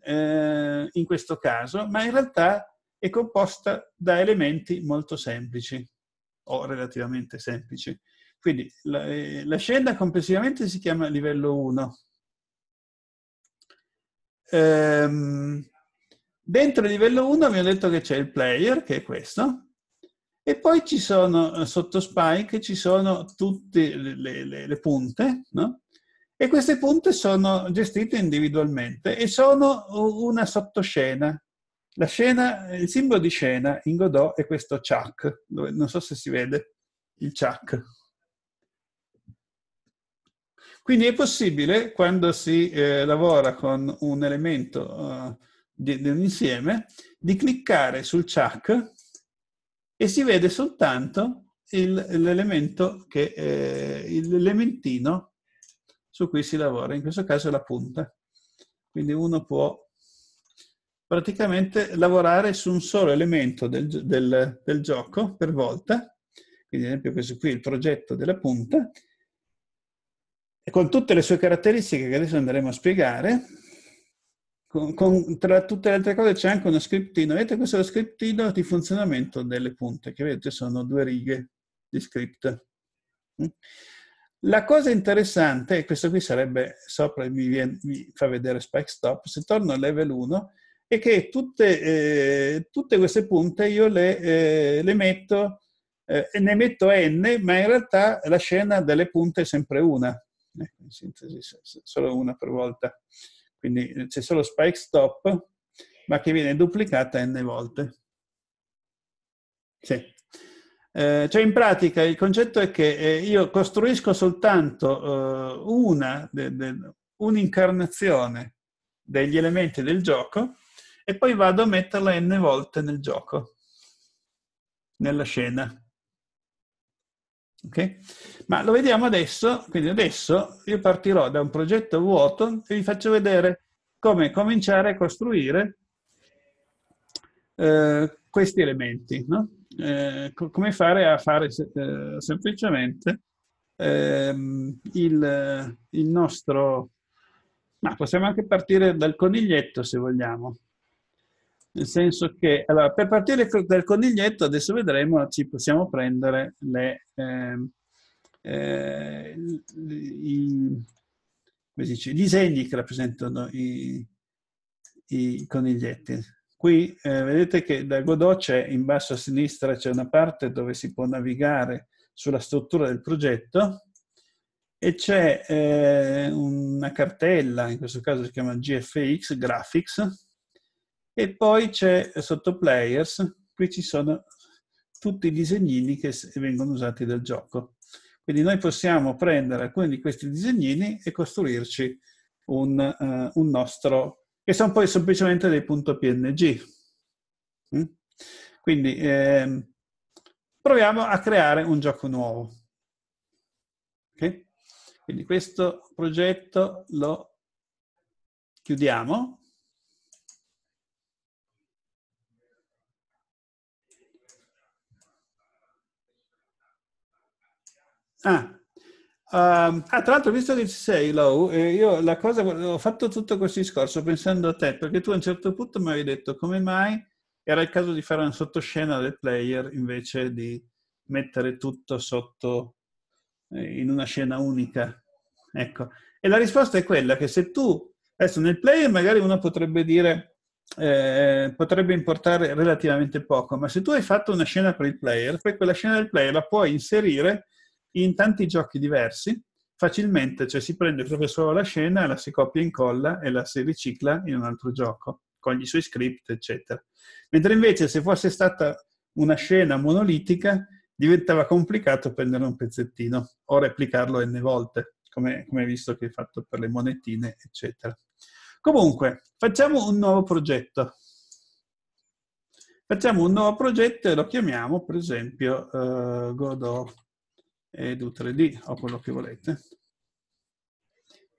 eh, in questo caso, ma in realtà è composta da elementi molto semplici o relativamente semplici. Quindi la, eh, la scena complessivamente si chiama livello 1, Ehm, dentro il livello 1 abbiamo detto che c'è il player, che è questo, e poi ci sono, eh, sotto Spike, ci sono tutte le, le, le punte, no? E queste punte sono gestite individualmente e sono una sottoscena. La scena, il simbolo di scena in Godot è questo chuck, dove non so se si vede il chuck. Quindi è possibile, quando si eh, lavora con un elemento eh, di, di, un insieme, di cliccare sul chuck e si vede soltanto l'elemento che, eh, l'elementino su cui si lavora, in questo caso è la punta. Quindi uno può praticamente lavorare su un solo elemento del, del, del gioco per volta, quindi ad esempio questo qui è il progetto della punta, e con tutte le sue caratteristiche che adesso andremo a spiegare. Con, con, tra tutte le altre cose c'è anche uno scriptino. Vedete questo è lo scriptino di funzionamento delle punte, che vedete sono due righe di script. Mm? La cosa interessante, e questo qui sarebbe sopra, mi, viene, mi fa vedere spike stop, se torno al level 1, è che tutte, eh, tutte queste punte io le, eh, le metto, eh, ne metto n, ma in realtà la scena delle punte è sempre una. Ecco, in sintesi, solo una per volta. Quindi eh, c'è solo spike stop, ma che viene duplicata n volte. Sì. Eh, cioè in pratica il concetto è che eh, io costruisco soltanto eh, una, de, de, un'incarnazione degli elementi del gioco e poi vado a metterla n volte nel gioco, nella scena. Okay? Ma lo vediamo adesso, quindi adesso io partirò da un progetto vuoto e vi faccio vedere come cominciare a costruire eh, questi elementi, no? eh, come fare a fare eh, semplicemente ehm, il, il, nostro... Ma possiamo anche partire dal coniglietto se vogliamo. Nel senso che, allora, per partire dal coniglietto, adesso vedremo, ci possiamo prendere le Ehm, eh, i, dice, i, disegni che rappresentano i, i coniglietti. Qui eh, vedete che da Godot c'è in basso a sinistra c'è una parte dove si può navigare sulla struttura del progetto e c'è eh, una cartella, in questo caso si chiama GFX, Graphics, e poi c'è sotto Players, qui ci sono tutti i disegnini che vengono usati dal gioco. Quindi noi possiamo prendere alcuni di questi disegnini e costruirci un, uh, un nostro, che sono poi semplicemente dei punto PNG. Mm? Quindi eh, proviamo a creare un gioco nuovo. Okay? Quindi questo progetto lo chiudiamo Ah. Um, ah, tra l'altro, visto che ci sei, Lou, eh, io la cosa, ho fatto tutto questo discorso pensando a te, perché tu a un certo punto mi avevi detto come mai era il caso di fare una sottoscena del player invece di mettere tutto sotto eh, in una scena unica. Ecco, e la risposta è quella che se tu, adesso nel player magari uno potrebbe dire, eh, potrebbe importare relativamente poco, ma se tu hai fatto una scena per il player, poi quella scena del player la puoi inserire in tanti giochi diversi, facilmente, cioè si prende proprio solo la scena, la si copia e incolla e la si ricicla in un altro gioco, con i suoi script, eccetera. Mentre invece se fosse stata una scena monolitica, diventava complicato prendere un pezzettino o replicarlo n volte, come, come visto che hai fatto per le monetine, eccetera. Comunque, facciamo un nuovo progetto. Facciamo un nuovo progetto e lo chiamiamo, per esempio, uh, eh, God Edu 3D o quello che volete.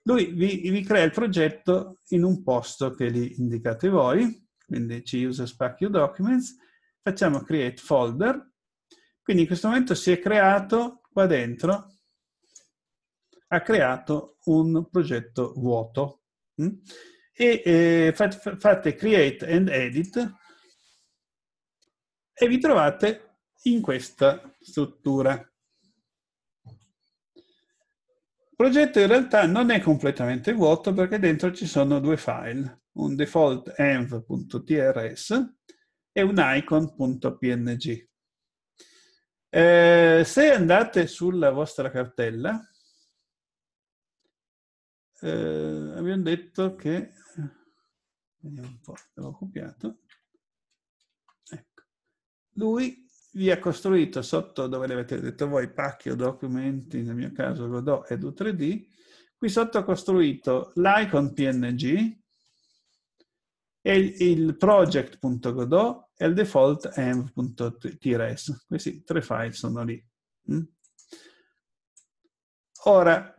Lui vi, vi crea il progetto in un posto che gli indicate voi, quindi ci usa Spark Documents, facciamo create folder, quindi in questo momento si è creato qua dentro, ha creato un progetto vuoto. Mm? E eh, fate create and edit e vi trovate in questa struttura progetto in realtà non è completamente vuoto perché dentro ci sono due file, un default env.trs e un icon.png. Eh, se andate sulla vostra cartella, eh, abbiamo detto che, vediamo un po', l'ho copiato, ecco, lui vi ha costruito sotto dove avete detto voi pacchio, documenti, nel mio caso Godot Edu 3D, qui sotto ha costruito l'icon PNG e il project.godot e il default env.trs. Questi tre file sono lì. Mm? Ora,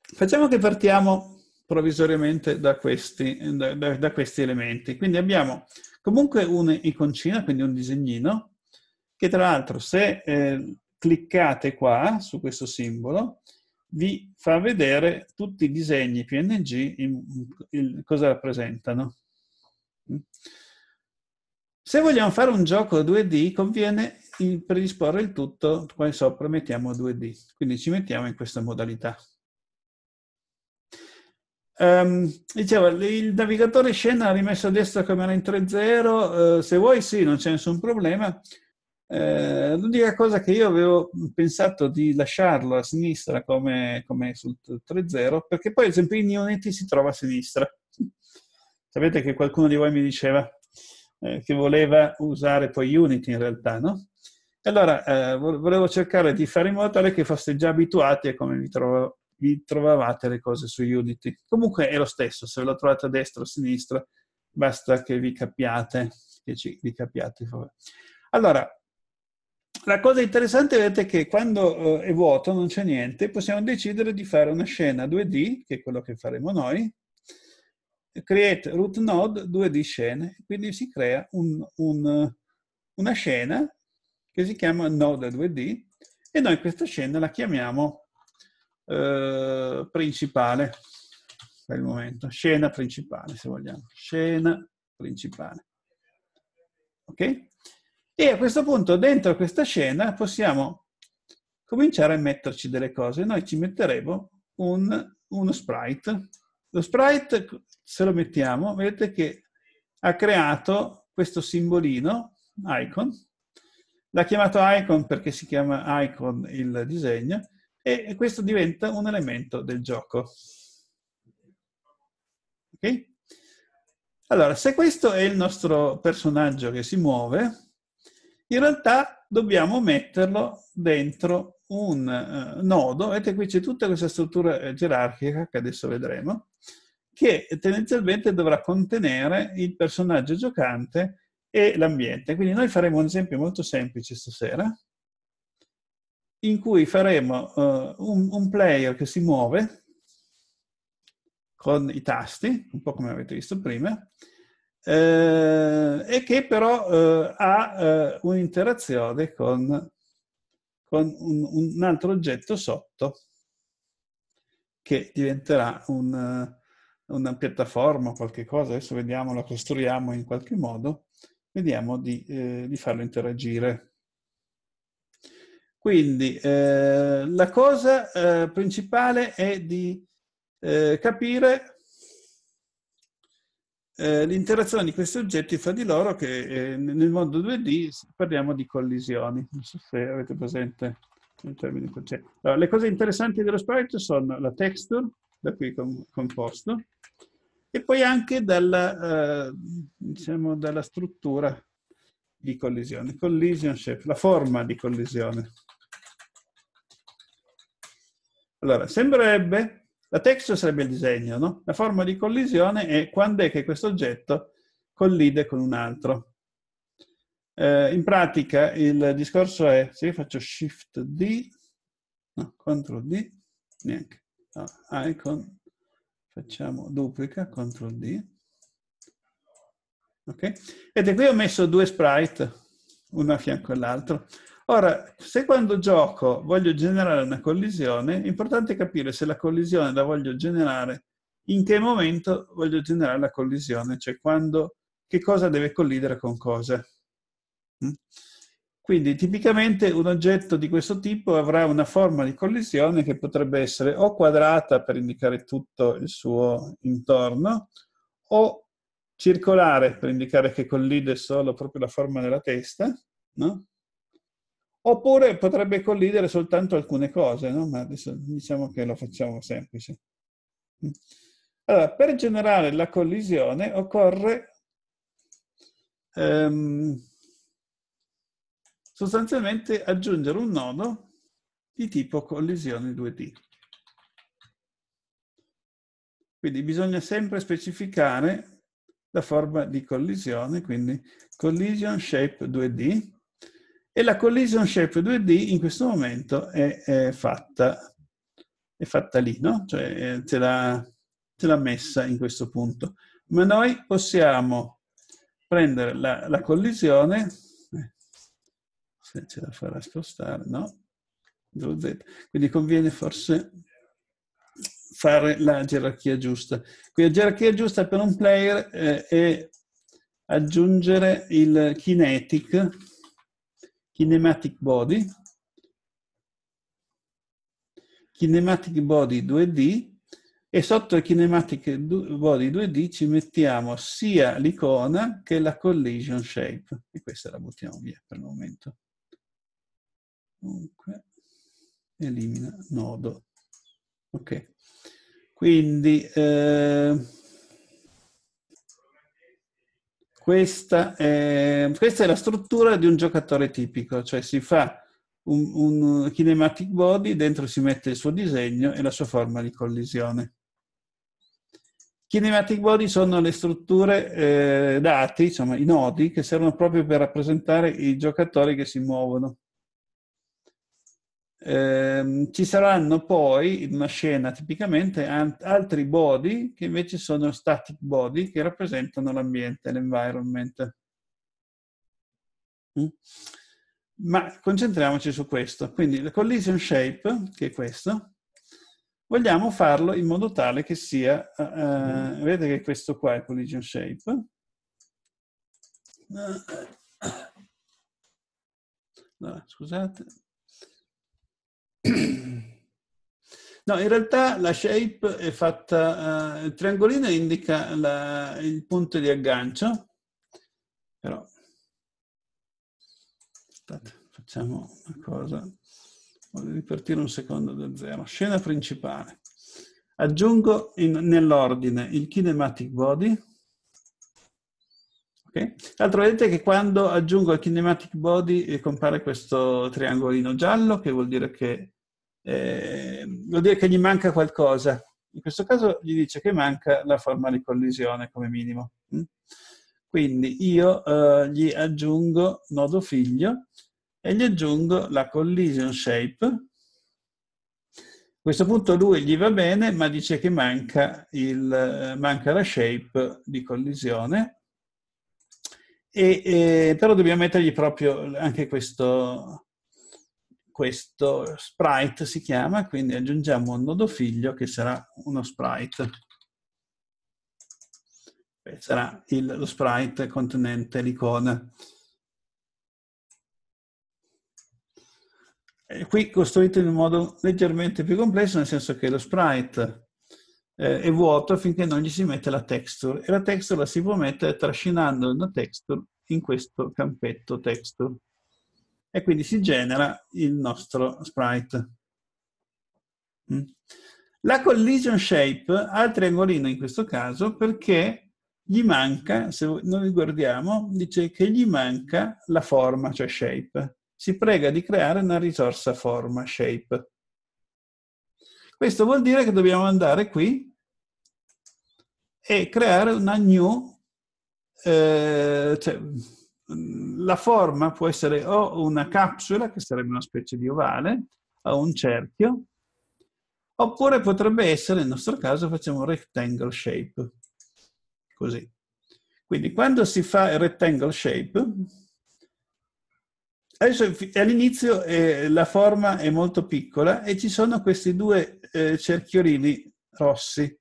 facciamo che partiamo provvisoriamente da questi, da, da, da questi elementi. Quindi abbiamo comunque un'iconcina, quindi un disegnino, che tra l'altro se eh, cliccate qua su questo simbolo vi fa vedere tutti i disegni PNG, in, in, cosa rappresentano. Mm. Se vogliamo fare un gioco 2D, conviene predisporre il tutto, qua sopra mettiamo 2D, quindi ci mettiamo in questa modalità. Um, ehm, dicevo, il navigatore scena rimesso a destra come era in 3.0, uh, eh, se vuoi sì, non c'è nessun problema, eh, l'unica cosa che io avevo pensato di lasciarlo a sinistra come, come sul 3-0, perché poi ad esempio in Ionetti si trova a sinistra. Sapete che qualcuno di voi mi diceva eh, che voleva usare poi Unity in realtà, no? Allora eh, volevo cercare di fare in modo tale che foste già abituati a come vi, trovo, vi trovavate le cose su Unity. Comunque è lo stesso, se lo trovate a destra o a sinistra, basta che vi capiate, che ci, vi capiate. Allora, la cosa interessante vedete che quando eh, è vuoto, non c'è niente, possiamo decidere di fare una scena 2D, che è quello che faremo noi, create root node 2D scene, quindi si crea un, un, una scena che si chiama node 2D e noi questa scena la chiamiamo eh, principale per il momento, scena principale se vogliamo, scena principale. Ok? E a questo punto, dentro questa scena, possiamo cominciare a metterci delle cose. Noi ci metteremo un, uno sprite. Lo sprite, se lo mettiamo, vedete che ha creato questo simbolino, icon. L'ha chiamato icon perché si chiama icon il disegno e questo diventa un elemento del gioco. Ok? Allora, se questo è il nostro personaggio che si muove, in realtà dobbiamo metterlo dentro un eh, nodo, vedete qui c'è tutta questa struttura eh, gerarchica che adesso vedremo, che tendenzialmente dovrà contenere il personaggio giocante e l'ambiente. Quindi noi faremo un esempio molto semplice stasera, in cui faremo eh, un, un player che si muove con i tasti, un po' come avete visto prima, eh, e che però eh, ha eh, un'interazione con, con un, un, altro oggetto sotto che diventerà un, eh, una piattaforma, qualche cosa, adesso vediamo, la costruiamo in qualche modo, vediamo di, eh, di farlo interagire. Quindi eh, la cosa eh, principale è di eh, capire eh, l'interazione di questi oggetti fra di loro che eh, nel mondo 2D parliamo di collisioni. Non so se avete presente il termine concetto. Allora, le cose interessanti dello sprite sono la texture, da qui com composto, e poi anche dalla, eh, diciamo, dalla struttura di collisione, collision shape, la forma di collisione. Allora, sembrerebbe la texture sarebbe il disegno, no? La forma di collisione è quando è che questo oggetto collide con un altro. Eh, in pratica il discorso è, se io faccio Shift D, no, Ctrl D, neanche, no, icon, facciamo duplica, Ctrl D, ok? Vedete, qui ho messo due sprite, uno a fianco all'altro. Ora, se quando gioco voglio generare una collisione, è importante capire se la collisione la voglio generare, in che momento voglio generare la collisione, cioè quando, che cosa deve collidere con cosa. Mm? Quindi tipicamente un oggetto di questo tipo avrà una forma di collisione che potrebbe essere o quadrata per indicare tutto il suo intorno, o circolare per indicare che collide solo proprio la forma della testa, no? Oppure potrebbe collidere soltanto alcune cose, no? ma adesso diciamo che lo facciamo semplice. Allora, per generare la collisione occorre ehm, sostanzialmente aggiungere un nodo di tipo collisione 2D. Quindi bisogna sempre specificare la forma di collisione, quindi collision shape 2D, e la collision shape 2D in questo momento è, è, fatta, è fatta, lì, no? Cioè eh, te l'ha, te l'ha messa in questo punto. Ma noi possiamo prendere la, la collisione, eh, se ce la farà spostare, no? Quindi conviene forse fare la gerarchia giusta. Qui la gerarchia giusta per un player eh, è aggiungere il kinetic Kinematic Body, Kinematic Body 2D e sotto Kinematic Body 2D ci mettiamo sia l'icona che la collision shape e questa la buttiamo via per il momento. Dunque, elimina nodo. Ok, quindi... Eh, questa è, questa è, la struttura di un giocatore tipico, cioè si fa un, un, kinematic body, dentro si mette il suo disegno e la sua forma di collisione. Kinematic body sono le strutture eh, dati, insomma i nodi, che servono proprio per rappresentare i giocatori che si muovono. Eh, ci saranno poi in una scena tipicamente altri body che invece sono static body che rappresentano l'ambiente, l'environment. Mm? Ma concentriamoci su questo. Quindi la collision shape, che è questo, vogliamo farlo in modo tale che sia, eh, eh mm. vedete che questo qua è collision shape. No, eh, scusate. No, in realtà la shape è fatta, uh, il triangolino indica la, il punto di aggancio, però aspettate, facciamo una cosa, voglio ripartire un secondo da zero. Scena principale. Aggiungo in, nell'ordine il kinematic body, Okay. L'altro vedete che quando aggiungo il kinematic body eh, compare questo triangolino giallo che vuol dire che, eh, vuol dire che gli manca qualcosa. In questo caso gli dice che manca la forma di collisione come minimo. Mm. Quindi io eh, gli aggiungo nodo figlio e gli aggiungo la collision shape. A questo punto lui gli va bene, ma dice che manca, il, eh, manca la shape di collisione e, e, però dobbiamo mettergli proprio anche questo, questo sprite si chiama, quindi aggiungiamo un nodo figlio che sarà uno sprite. Sarà il, lo sprite contenente l'icona. E qui costruito in un modo leggermente più complesso, nel senso che lo sprite eh, è vuoto finché non gli si mette la texture e la texture la si può mettere trascinando una texture in questo campetto texture e quindi si genera il nostro sprite. Mm. La collision shape ha il triangolino in questo caso perché gli manca, se noi guardiamo, dice che gli manca la forma, cioè shape. Si prega di creare una risorsa forma, shape. Questo vuol dire che dobbiamo andare qui e creare una new, eh, cioè, la forma può essere o una capsula, che sarebbe una specie di ovale, o un cerchio, oppure potrebbe essere, nel nostro caso, facciamo un rectangle shape, così. Quindi quando si fa il rectangle shape, all'inizio eh, la forma è molto piccola e ci sono questi due eh, cerchiorini rossi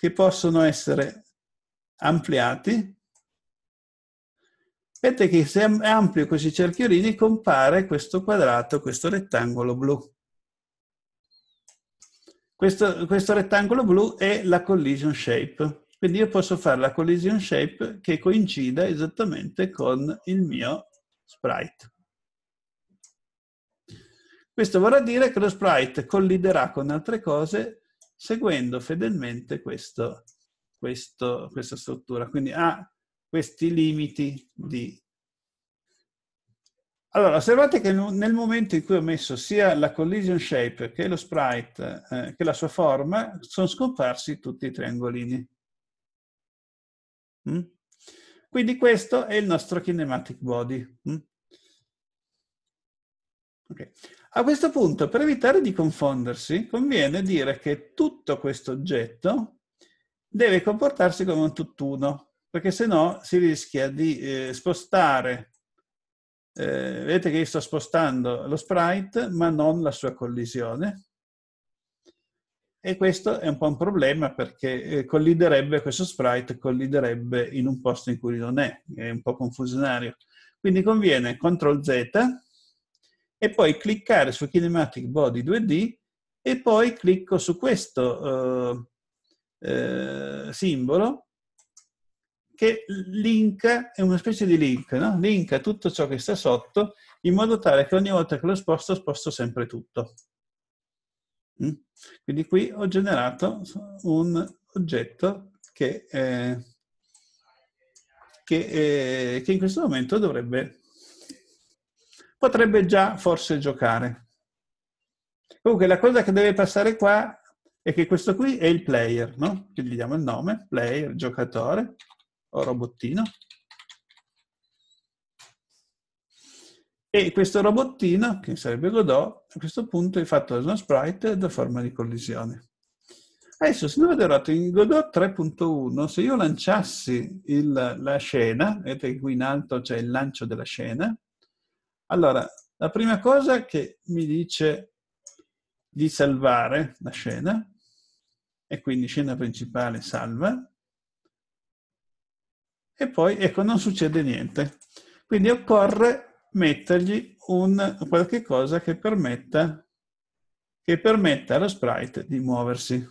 che possono essere ampliati. Vedete che se amplio questi cerchiolini compare questo quadrato, questo rettangolo blu. Questo, questo rettangolo blu è la collision shape. Quindi io posso fare la collision shape che coincida esattamente con il mio sprite. Questo vorrà dire che lo sprite colliderà con altre cose seguendo fedelmente questo, questo, questa struttura. Quindi ha questi limiti di... Allora, osservate che nel momento in cui ho messo sia la collision shape che lo sprite, eh, che la sua forma, sono scomparsi tutti i triangolini. Mm? Quindi questo è il nostro kinematic body. Mm? Okay. A questo punto, per evitare di confondersi, conviene dire che tutto questo oggetto deve comportarsi come un tutt'uno, perché se no si rischia di eh, spostare. Eh, vedete che io sto spostando lo sprite, ma non la sua collisione. E questo è un po' un problema perché eh, colliderebbe, questo sprite colliderebbe in un posto in cui non è, è un po' confusionario. Quindi conviene CTRL Z, e poi cliccare su Kinematic Body 2D e poi clicco su questo eh, eh, simbolo che linka, è una specie di link, no? linka tutto ciò che sta sotto in modo tale che ogni volta che lo sposto, sposto sempre tutto. Mm? Quindi qui ho generato un oggetto che, eh, che, che in questo momento dovrebbe potrebbe già forse giocare. Comunque la cosa che deve passare qua è che questo qui è il player, no? Che gli diamo il nome, player, giocatore o robottino. E questo robottino, che sarebbe Godot, a questo punto è fatto da uno sprite da forma di collisione. Adesso, se noi vedete in Godot 3.1, se io lanciassi il, la scena, vedete che qui in alto c'è il lancio della scena, allora, la prima cosa che mi dice di salvare la scena, e quindi scena principale salva, e poi, ecco, non succede niente. Quindi occorre mettergli un, qualche cosa che permetta, che permetta allo sprite di muoversi.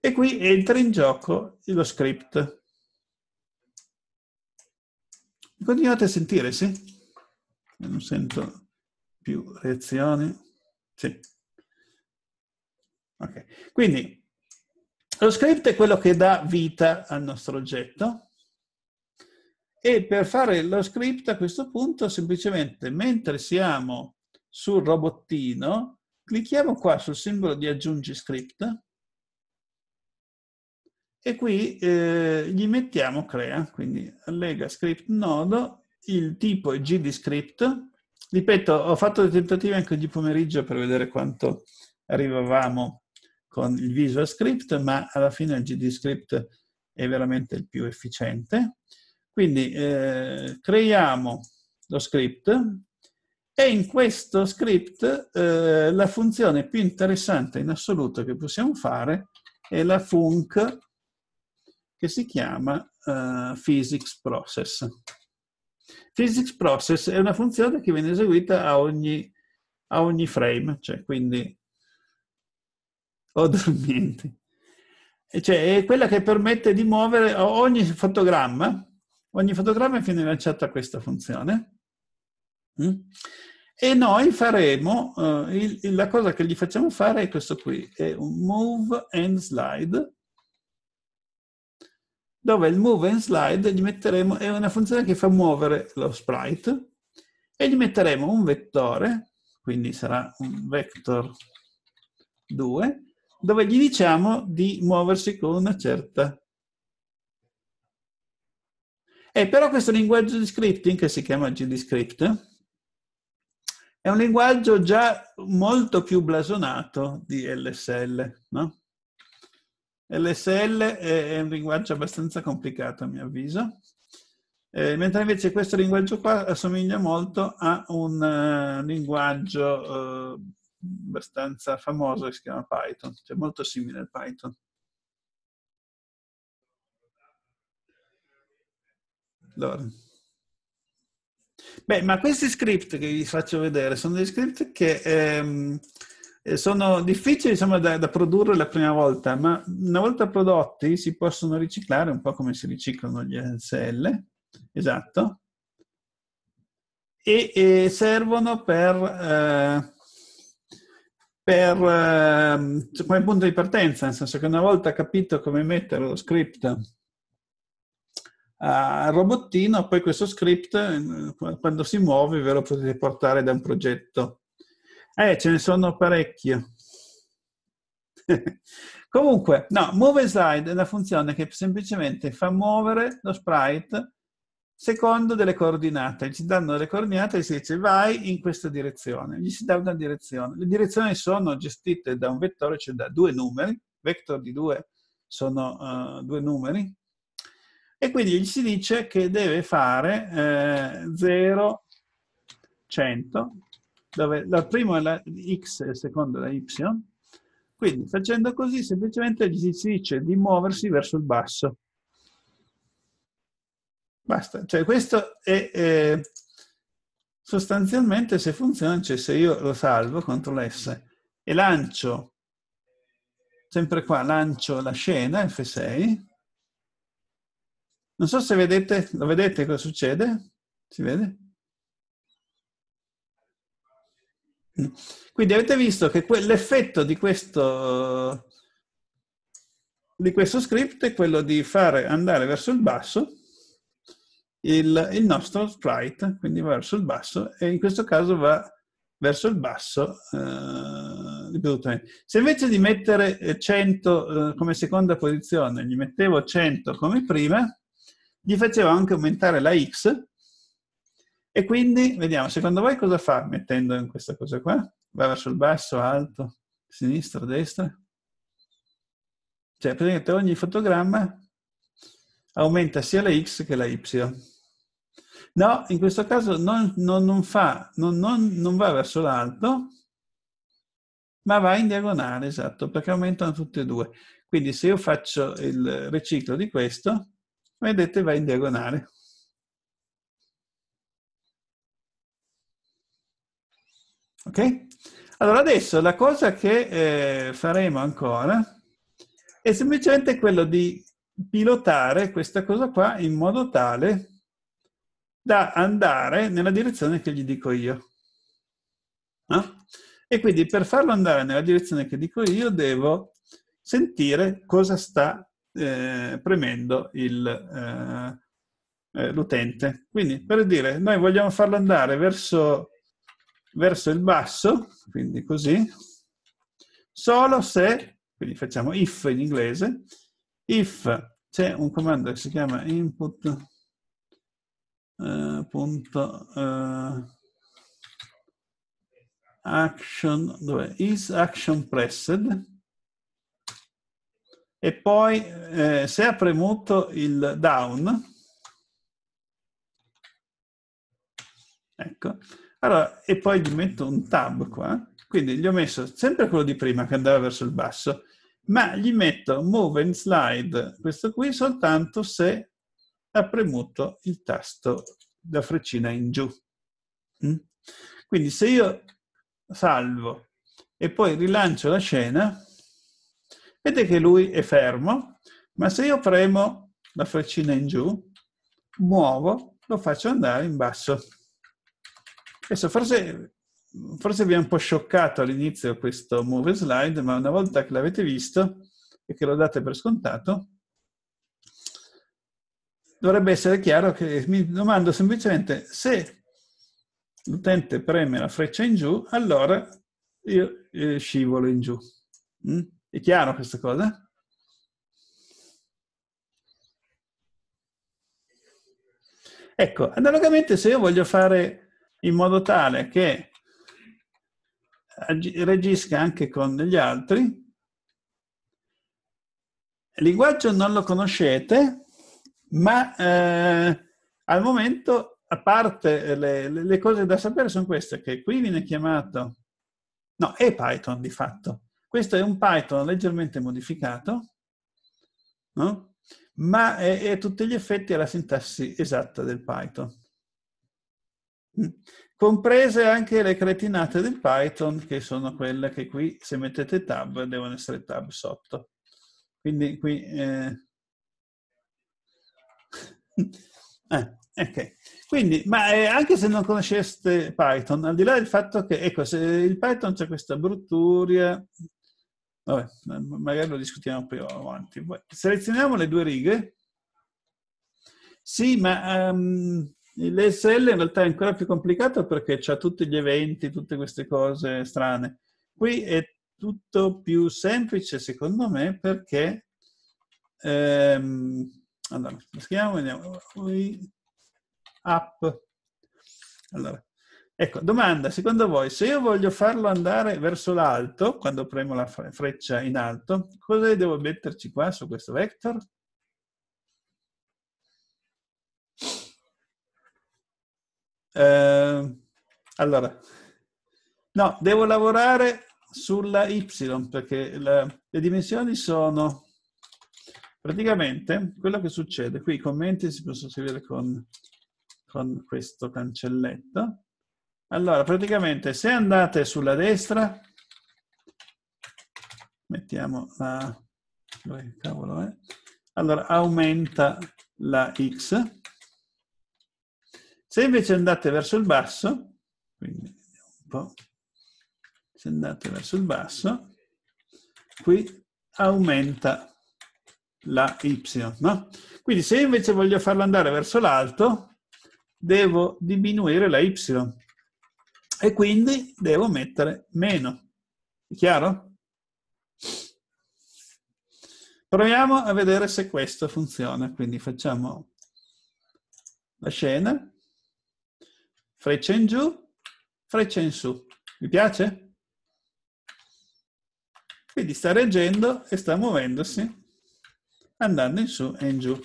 E qui entra in gioco lo script. Continuate a sentire, sì? non sento più reazioni. Sì. Ok, quindi lo script è quello che dà vita al nostro oggetto e per fare lo script a questo punto semplicemente mentre siamo sul robottino clicchiamo qua sul simbolo di aggiungi script e qui eh, gli mettiamo crea, quindi allega script nodo il tipo è gdscript. Ripeto, ho fatto dei tentativi anche oggi pomeriggio per vedere quanto arrivavamo con il Visual Script, ma alla fine il gdscript è veramente il più efficiente. Quindi eh, creiamo lo script e in questo script eh, la funzione più interessante in assoluto che possiamo fare è la func che si chiama eh, physics process. Physics process è una funzione che viene eseguita a ogni, a ogni frame, cioè quindi o dormienti. E cioè, è quella che permette di muovere ogni fotogramma, ogni fotogramma viene lanciato a questa funzione. Mm? E noi faremo, eh, il, la cosa che gli facciamo fare è questo qui, è un move and slide, dove il move and slide gli metteremo, è una funzione che fa muovere lo sprite e gli metteremo un vettore, quindi sarà un vector 2, dove gli diciamo di muoversi con una certa... E però questo linguaggio di scripting, che si chiama GDScript, è un linguaggio già molto più blasonato di LSL, no? LSL è un linguaggio abbastanza complicato a mio avviso, eh, mentre invece questo linguaggio qua assomiglia molto a un uh, linguaggio uh, abbastanza famoso che si chiama Python, cioè molto simile al Python. Allora. Beh, ma questi script che vi faccio vedere sono dei script che ehm, eh, sono difficili insomma, da, da, produrre la prima volta, ma una volta prodotti si possono riciclare un po' come si riciclano gli SL, esatto, e, e servono per, eh, per eh, come punto di partenza, nel senso che una volta capito come mettere lo script al robottino, poi questo script eh, quando si muove ve lo potete portare da un progetto eh, ce ne sono parecchie. Comunque, no, move slide è una funzione che semplicemente fa muovere lo sprite secondo delle coordinate. Gli si danno delle coordinate e si dice vai in questa direzione. Gli si dà una direzione. Le direzioni sono gestite da un vettore, cioè da due numeri. Vector di due sono uh, due numeri. E quindi gli si dice che deve fare eh, 0, 100, dove la prima è la x e la seconda è la y. Quindi facendo così semplicemente gli si dice di muoversi verso il basso. Basta, cioè questo è, è sostanzialmente se funziona, cioè se io lo salvo, CTRL S, e lancio, sempre qua, lancio la scena F6, non so se vedete, lo vedete cosa succede? Si vede? Quindi avete visto che l'effetto di questo, di questo script è quello di fare andare verso il basso il, il nostro sprite, quindi va verso il basso, e in questo caso va verso il basso eh, ripetutamente. Se invece di mettere 100 eh, eh, come seconda posizione, gli mettevo 100 come prima, gli facevo anche aumentare la x, e quindi vediamo, secondo voi cosa fa mettendo in questa cosa qua? Va verso il basso, alto, sinistra, destra? Cioè, praticamente ogni fotogramma aumenta sia la x che la y. No, in questo caso non, non, non, fa, non va verso l'alto, ma va in diagonale, esatto, perché aumentano tutte e due. Quindi se io faccio il riciclo di questo, vedete va in diagonale. Ok? Allora adesso la cosa che eh, faremo ancora è semplicemente quello di pilotare questa cosa qua in modo tale da andare nella direzione che gli dico io. No? E quindi per farlo andare nella direzione che dico io devo sentire cosa sta eh, premendo eh, eh, l'utente. Eh, Quindi per dire, noi vogliamo farlo andare verso verso il basso, quindi così, solo se, quindi facciamo if in inglese, if c'è un comando che si chiama input eh, punto, eh, action, dove is action pressed, e poi eh, se ha premuto il down, ecco, allora, e poi gli metto un tab qua, quindi gli ho messo sempre quello di prima che andava verso il basso, ma gli metto move and slide, questo qui, soltanto se ha premuto il tasto da freccina in giù. Mm? Quindi se io salvo e poi rilancio la scena, vedete che lui è fermo, ma se io premo la freccina in giù, muovo, lo faccio andare in basso. Adesso forse, forse vi è un po' scioccato all'inizio questo move slide, ma una volta che l'avete visto e che lo date per scontato, dovrebbe essere chiaro che mi domando semplicemente se l'utente preme la freccia in giù, allora io eh, scivolo in giù. Mm? È chiaro questa cosa? Ecco, analogamente se io voglio fare in modo tale che reagisca anche con gli altri. Il linguaggio non lo conoscete, ma eh, al momento, a parte le, le, cose da sapere, sono queste, che qui viene chiamato, no, è Python di fatto. Questo è un Python leggermente modificato, no? ma è, è a tutti gli effetti la sintassi esatta del Python comprese anche le cretinate del Python, che sono quelle che qui, se mettete tab, devono essere tab sotto. Quindi qui... Eh... eh, okay. Quindi, ma eh, anche se non conosceste Python, al di là del fatto che, ecco, se il Python c'è questa brutturia, vabbè, magari lo discutiamo più avanti. Selezioniamo le due righe. Sì, ma um, L'ESL in realtà è ancora più complicato perché c'ha tutti gli eventi, tutte queste cose strane. Qui è tutto più semplice, secondo me, perché... Ehm, allora, schiamo, vediamo. App. Allora, ecco, domanda, secondo voi, se io voglio farlo andare verso l'alto, quando premo la freccia in alto, cosa devo metterci qua su questo vector? Eh, allora, no, devo lavorare sulla Y perché la, le dimensioni sono praticamente quello che succede. Qui i commenti si possono scrivere con, con questo cancelletto. Allora, praticamente se andate sulla destra, mettiamo la... Cavolo, eh? Allora, aumenta la x se invece andate verso il basso, quindi un po', se andate verso il basso, qui aumenta la y. No? Quindi se invece voglio farlo andare verso l'alto, devo diminuire la y e quindi devo mettere meno. È chiaro? Proviamo a vedere se questo funziona. Quindi facciamo la scena. Freccia in giù, freccia in su. Vi piace? Quindi sta reggendo e sta muovendosi andando in su e in giù.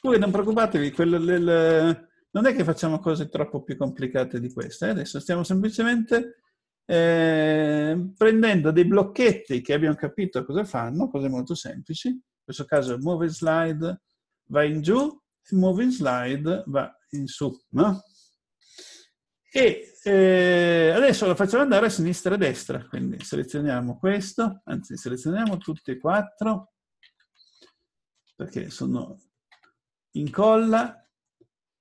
Voi non preoccupatevi, quello del... non è che facciamo cose troppo più complicate di queste. Adesso stiamo semplicemente eh, prendendo dei blocchetti che abbiamo capito cosa fanno, cose molto semplici. In questo caso muove slide, va in giù, e muove il slide, va in su. No? E eh, adesso lo facciamo andare a sinistra e a destra, quindi selezioniamo questo, anzi selezioniamo tutti e quattro, perché sono in colla,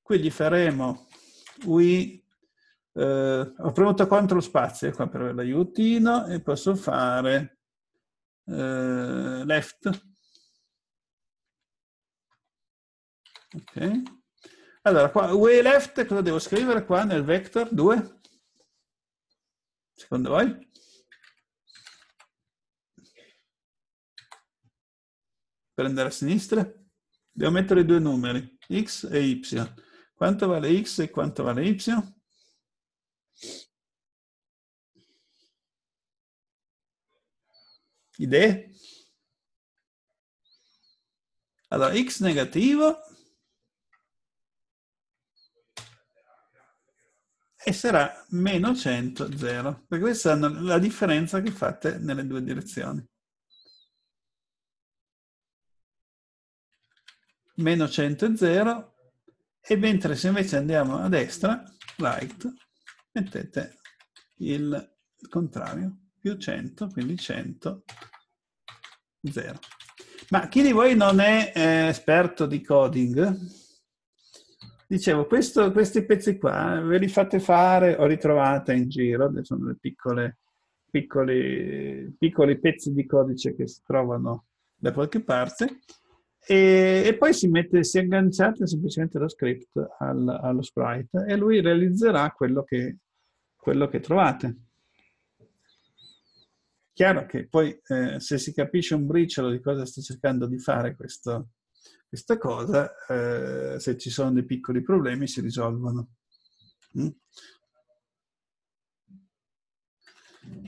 qui gli faremo UI, eh, ho premuto lo spazio qua per avere l'aiutino e posso fare eh, left. Ok. Allora, qua, way left, cosa devo scrivere qua nel vector 2? Secondo voi? Per andare a sinistra? Devo mettere due numeri, x e y. Quanto vale x e quanto vale y? Idee? Allora, x negativo e sarà meno 100, 0. Perché questa è la differenza che fate nelle due direzioni. Meno 100 e 0. E mentre se invece andiamo a destra, right, mettete il contrario, più 100, quindi 100, 0. Ma chi di voi non è eh, esperto di coding? Dicevo, questo, questi pezzi qua ve li fate fare o ritrovate in giro, sono dei piccoli, piccoli pezzi di codice che si trovano da qualche parte e, e poi si, mette, si agganciate semplicemente lo script al, allo sprite e lui realizzerà quello che, quello che trovate. Chiaro che poi eh, se si capisce un briciolo di cosa sta cercando di fare questo, questa cosa, eh, se ci sono dei piccoli problemi, si risolvono. Mm?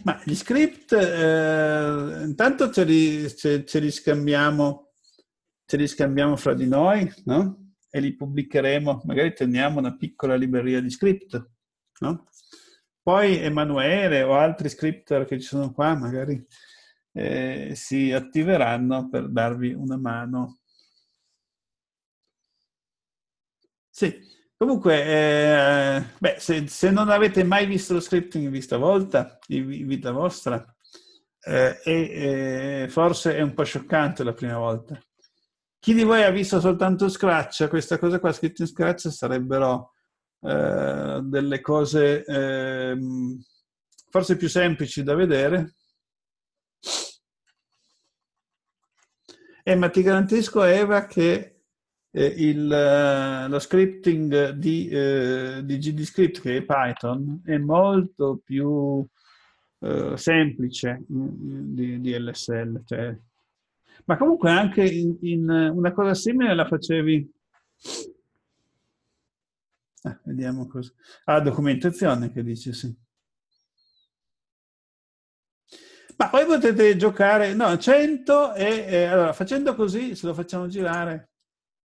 Ma gli script, eh, intanto ce li, ce, ce, li ce li, scambiamo, fra di noi, no? E li pubblicheremo, magari teniamo una piccola libreria di script, no? Poi Emanuele o altri scripter che ci sono qua magari eh, si attiveranno per darvi una mano Sì, comunque, eh, beh, se, se, non avete mai visto lo scripting in vita, volta, in vita vostra, eh, e, eh, forse è un po' scioccante la prima volta. Chi di voi ha visto soltanto Scratch? Questa cosa qua scritta in Scratch sarebbero eh, delle cose ehm, forse più semplici da vedere. Eh, ma ti garantisco, Eva, che eh, il, eh, lo scripting di, eh, di GDScript, che è Python, è molto più eh, semplice mm, mm, di, di LSL. Cioè. Ma comunque anche in, in eh, una cosa simile la facevi... Ah, vediamo cosa... Ah, documentazione che dice sì. Ma poi potete giocare, no, 100 e eh, allora facendo così, se lo facciamo girare,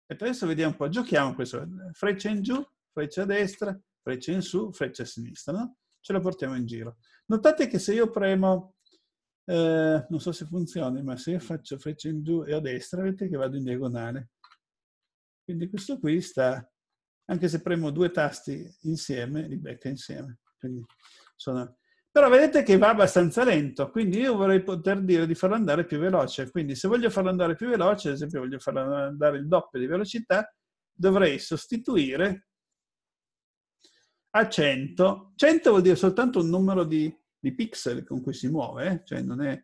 e adesso vediamo un po', giochiamo questo, freccia in giù, freccia a destra, freccia in su, freccia a sinistra, no? Ce la portiamo in giro. Notate che se io premo, eh, non so se funzioni, ma se io faccio freccia in giù e a destra, vedete che vado in diagonale. Quindi questo qui sta, anche se premo due tasti insieme, li becca insieme. Quindi sono però vedete che va abbastanza lento, quindi io vorrei poter dire di farlo andare più veloce. Quindi se voglio farlo andare più veloce, ad esempio voglio farlo andare il doppio di velocità, dovrei sostituire a 100. 100 vuol dire soltanto un numero di, di pixel con cui si muove, eh? cioè non è,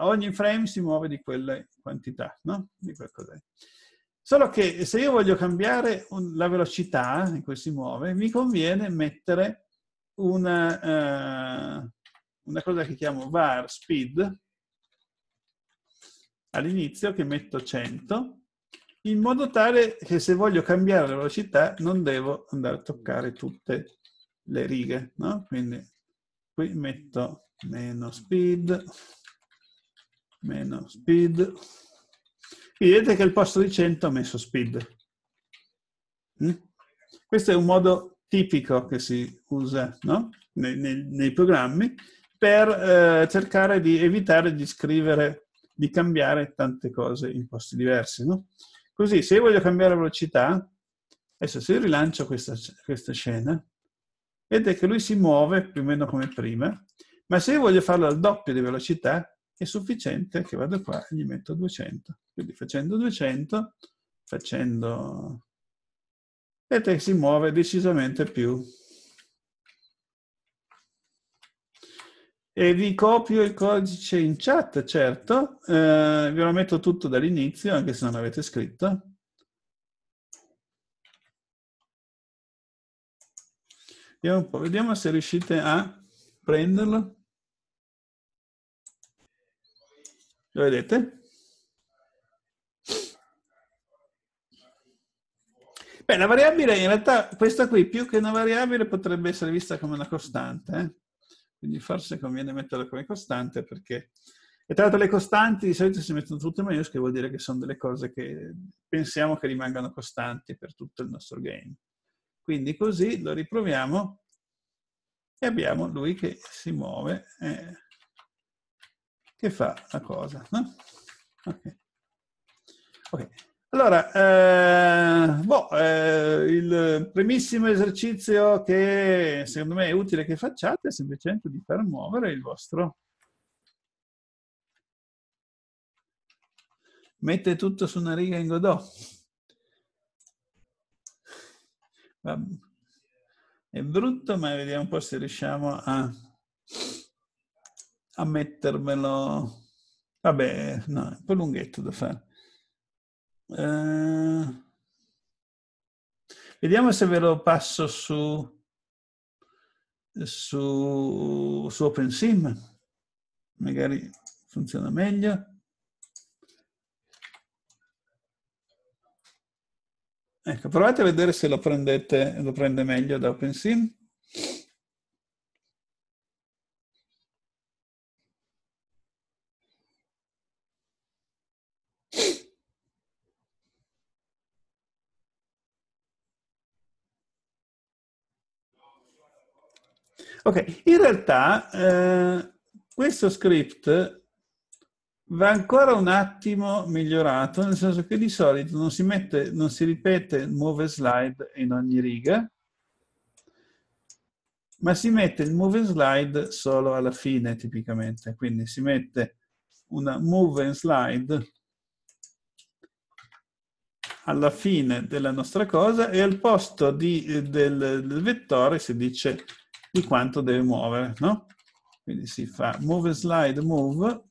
ogni frame si muove di quelle quantità, no? Di qualcos'è. Solo che se io voglio cambiare la velocità in cui si muove, mi conviene mettere una, eh, una cosa che chiamo var speed all'inizio che metto 100 in modo tale che se voglio cambiare la velocità non devo andare a toccare tutte le righe, no? Quindi qui metto meno speed, meno speed. vedete che al posto di 100 ho messo speed. Mm? Questo è un modo tipico che si usa no? nei, nei, nei, programmi per eh, cercare di evitare di scrivere, di cambiare tante cose in posti diversi. No? Così, se io voglio cambiare velocità, adesso se io rilancio questa, questa scena, vedete che lui si muove più o meno come prima, ma se io voglio farlo al doppio di velocità, è sufficiente che vado qua e gli metto 200. Quindi facendo 200, facendo e te si muove decisamente più. E vi copio il codice in chat, certo. Eh, ve lo metto tutto dall'inizio, anche se non avete scritto. Vediamo, vediamo se riuscite a prenderlo. Lo vedete? Beh, la variabile in realtà, questa qui più che una variabile potrebbe essere vista come una costante, eh? quindi forse conviene metterla come costante perché... E tra l'altro le costanti di solito si mettono tutte in maiuscole, vuol dire che sono delle cose che pensiamo che rimangano costanti per tutto il nostro game. Quindi così lo riproviamo e abbiamo lui che si muove, e che fa la cosa. No? Okay. Okay. Allora, eh, boh, eh, il primissimo esercizio che secondo me è utile che facciate è semplicemente di far muovere il vostro. Mette tutto su una riga in Godot. È brutto, ma vediamo un po' se riusciamo a, a mettermelo. Vabbè, no, è un po' lunghetto da fare. Eh, vediamo se ve lo passo su, su, su OpenSim. Magari funziona meglio. Ecco, provate a vedere se lo, prendete, lo prende meglio da OpenSim. Ok, in realtà eh, questo script va ancora un attimo migliorato, nel senso che di solito non si, mette, non si ripete move slide in ogni riga, ma si mette il move slide solo alla fine tipicamente, quindi si mette una move and slide alla fine della nostra cosa e al posto di, del, del vettore si dice di quanto deve muovere, no? Quindi si fa move slide move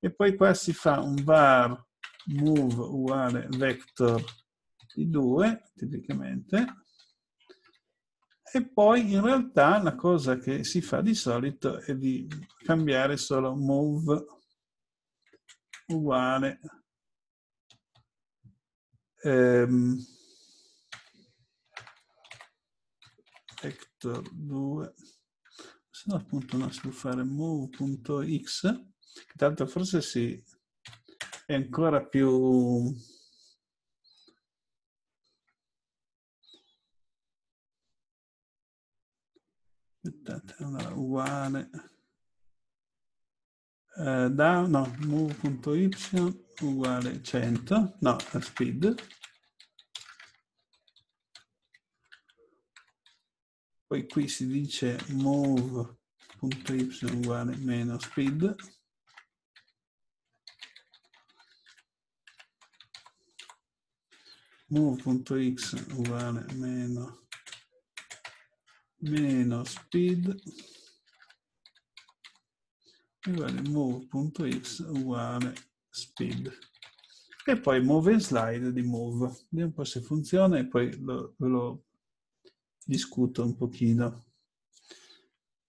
e poi qua si fa un var move uguale vector di 2, tipicamente, e poi in realtà la cosa che si fa di solito è di cambiare solo move uguale ehm, vector 2 se no appunto no, si può fare move.x che tanto forse si è ancora più aspettate allora uguale eh, da no move.y uguale 100 no speed Poi qui si dice move.y uguale meno speed. move.x uguale meno, meno speed uguale move.x uguale speed e poi move and slide di move vediamo un po' se funziona e poi lo, lo discuto un pochino.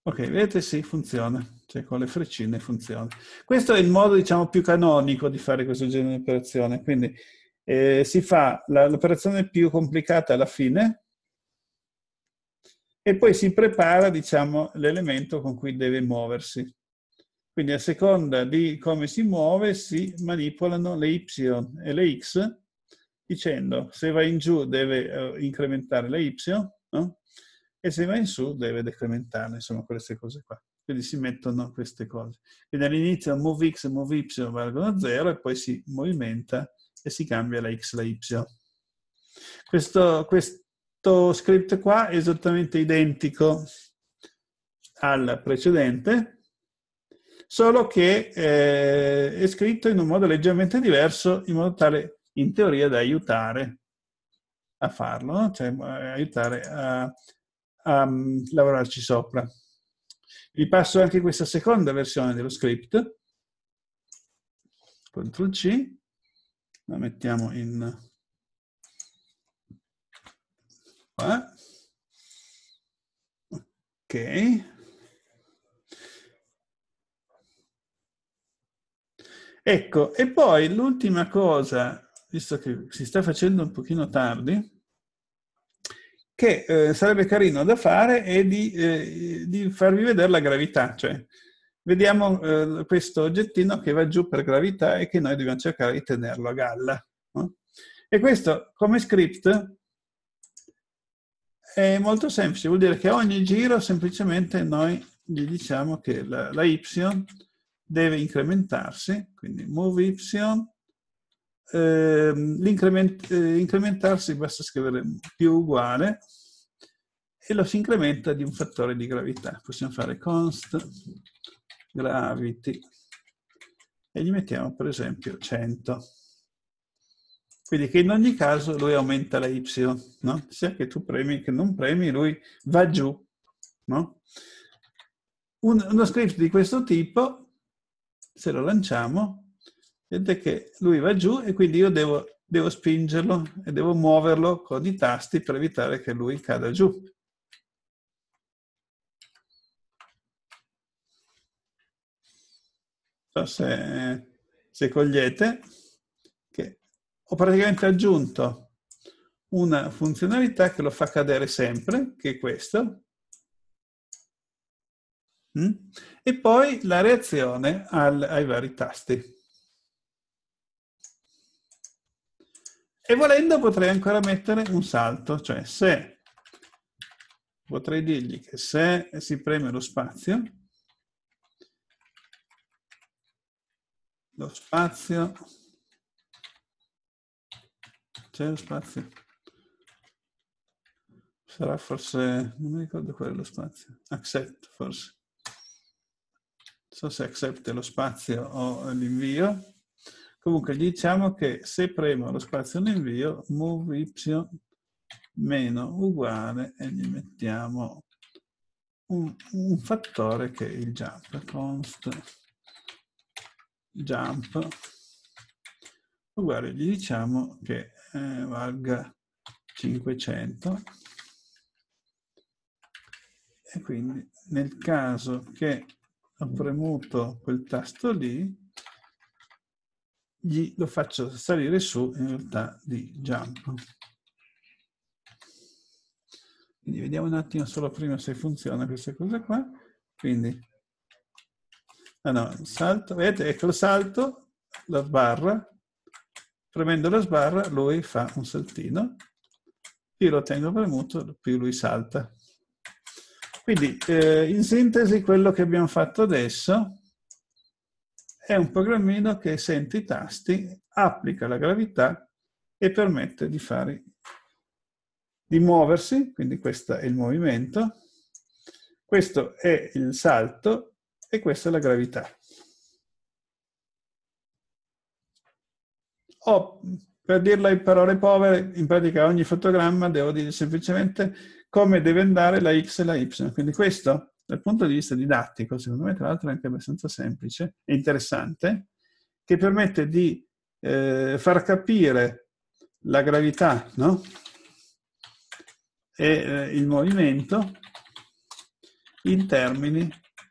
Ok, vedete sì, funziona, cioè con le freccine funziona. Questo è il modo, diciamo, più canonico di fare questo genere di operazione, quindi eh, si fa l'operazione più complicata alla fine e poi si prepara, diciamo, l'elemento con cui deve muoversi. Quindi a seconda di come si muove si manipolano le y e le x dicendo se va in giù deve eh, incrementare le y, no? E se va in su deve decrementare, insomma, queste cose qua. Quindi si mettono queste cose. Quindi all'inizio move x e move y valgono 0 e poi si movimenta e si cambia la x e la y. Questo, questo script qua è esattamente identico al precedente, solo che eh, è scritto in un modo leggermente diverso, in modo tale, in teoria, da aiutare a farlo, no? cioè eh, aiutare a, a mm, lavorarci sopra. Vi passo anche questa seconda versione dello script. Ctrl C, la mettiamo in qua. Ok. Ecco, e poi l'ultima cosa, visto che si sta facendo un pochino tardi, che eh, sarebbe carino da fare è di, eh, di, farvi vedere la gravità, cioè vediamo eh, questo oggettino che va giù per gravità e che noi dobbiamo cercare di tenerlo a galla. No? E questo come script è molto semplice, vuol dire che a ogni giro semplicemente noi gli diciamo che la, la y deve incrementarsi, quindi move y Ehm, eh, l'incrementarsi basta scrivere più uguale e lo si incrementa di un fattore di gravità. Possiamo fare const gravity e gli mettiamo per esempio 100. Quindi che in ogni caso lui aumenta la y, no? sia che tu premi che non premi, lui va giù. No? Un, uno script di questo tipo, se lo lanciamo, Vedete che lui va giù e quindi io devo, devo spingerlo e devo muoverlo con i tasti per evitare che lui cada giù. So se, se cogliete che ho praticamente aggiunto una funzionalità che lo fa cadere sempre, che è questa. Mm? E poi la reazione al, ai vari tasti. E volendo potrei ancora mettere un salto, cioè se potrei dirgli che se si preme lo spazio, lo spazio, c'è lo spazio, sarà forse, non mi ricordo qual è lo spazio, accept forse, non so se accept è lo spazio o l'invio, Comunque diciamo che se premo lo spazio in invio, move y meno uguale e gli mettiamo un, un fattore che è il jump, const jump uguale, gli diciamo che eh, valga 500 e quindi nel caso che ho premuto quel tasto lì gli, lo faccio salire su in realtà di jump. Quindi vediamo un attimo solo prima se funziona questa cosa qua. Quindi, ah no, salto, vedete, ecco il salto, la sbarra, premendo la sbarra lui fa un saltino, io lo tengo premuto, più lui salta. Quindi, eh, in sintesi, quello che abbiamo fatto adesso è un programmino che sente i tasti, applica la gravità e permette di, fare, di muoversi, quindi questo è il movimento, questo è il salto e questa è la gravità. O, per dirla in parole povere, in pratica ogni fotogramma devo dire semplicemente come deve andare la x e la y. Quindi questo dal punto di vista didattico, secondo me tra l'altro è anche abbastanza semplice e interessante, che permette di eh, far capire la gravità no? e eh, il movimento in termini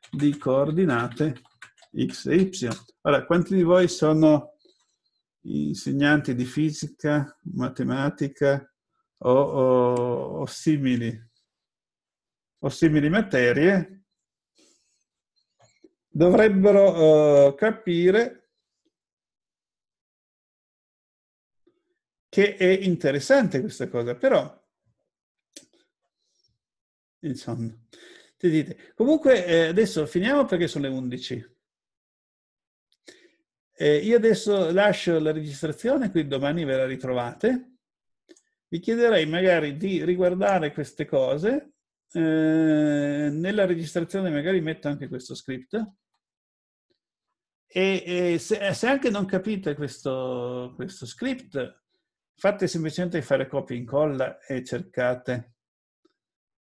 di coordinate x e y. Allora, quanti di voi sono insegnanti di fisica, matematica o, o, o simili? o simili materie, dovrebbero eh, capire che è interessante questa cosa, però insomma, ti dite. Comunque eh, adesso finiamo perché sono le 11. Eh, io adesso lascio la registrazione, quindi domani ve la ritrovate. Vi chiederei magari di riguardare queste cose eh, nella registrazione magari metto anche questo script e, e se, eh, se, anche non capite questo, questo script fate semplicemente fare copia e incolla e cercate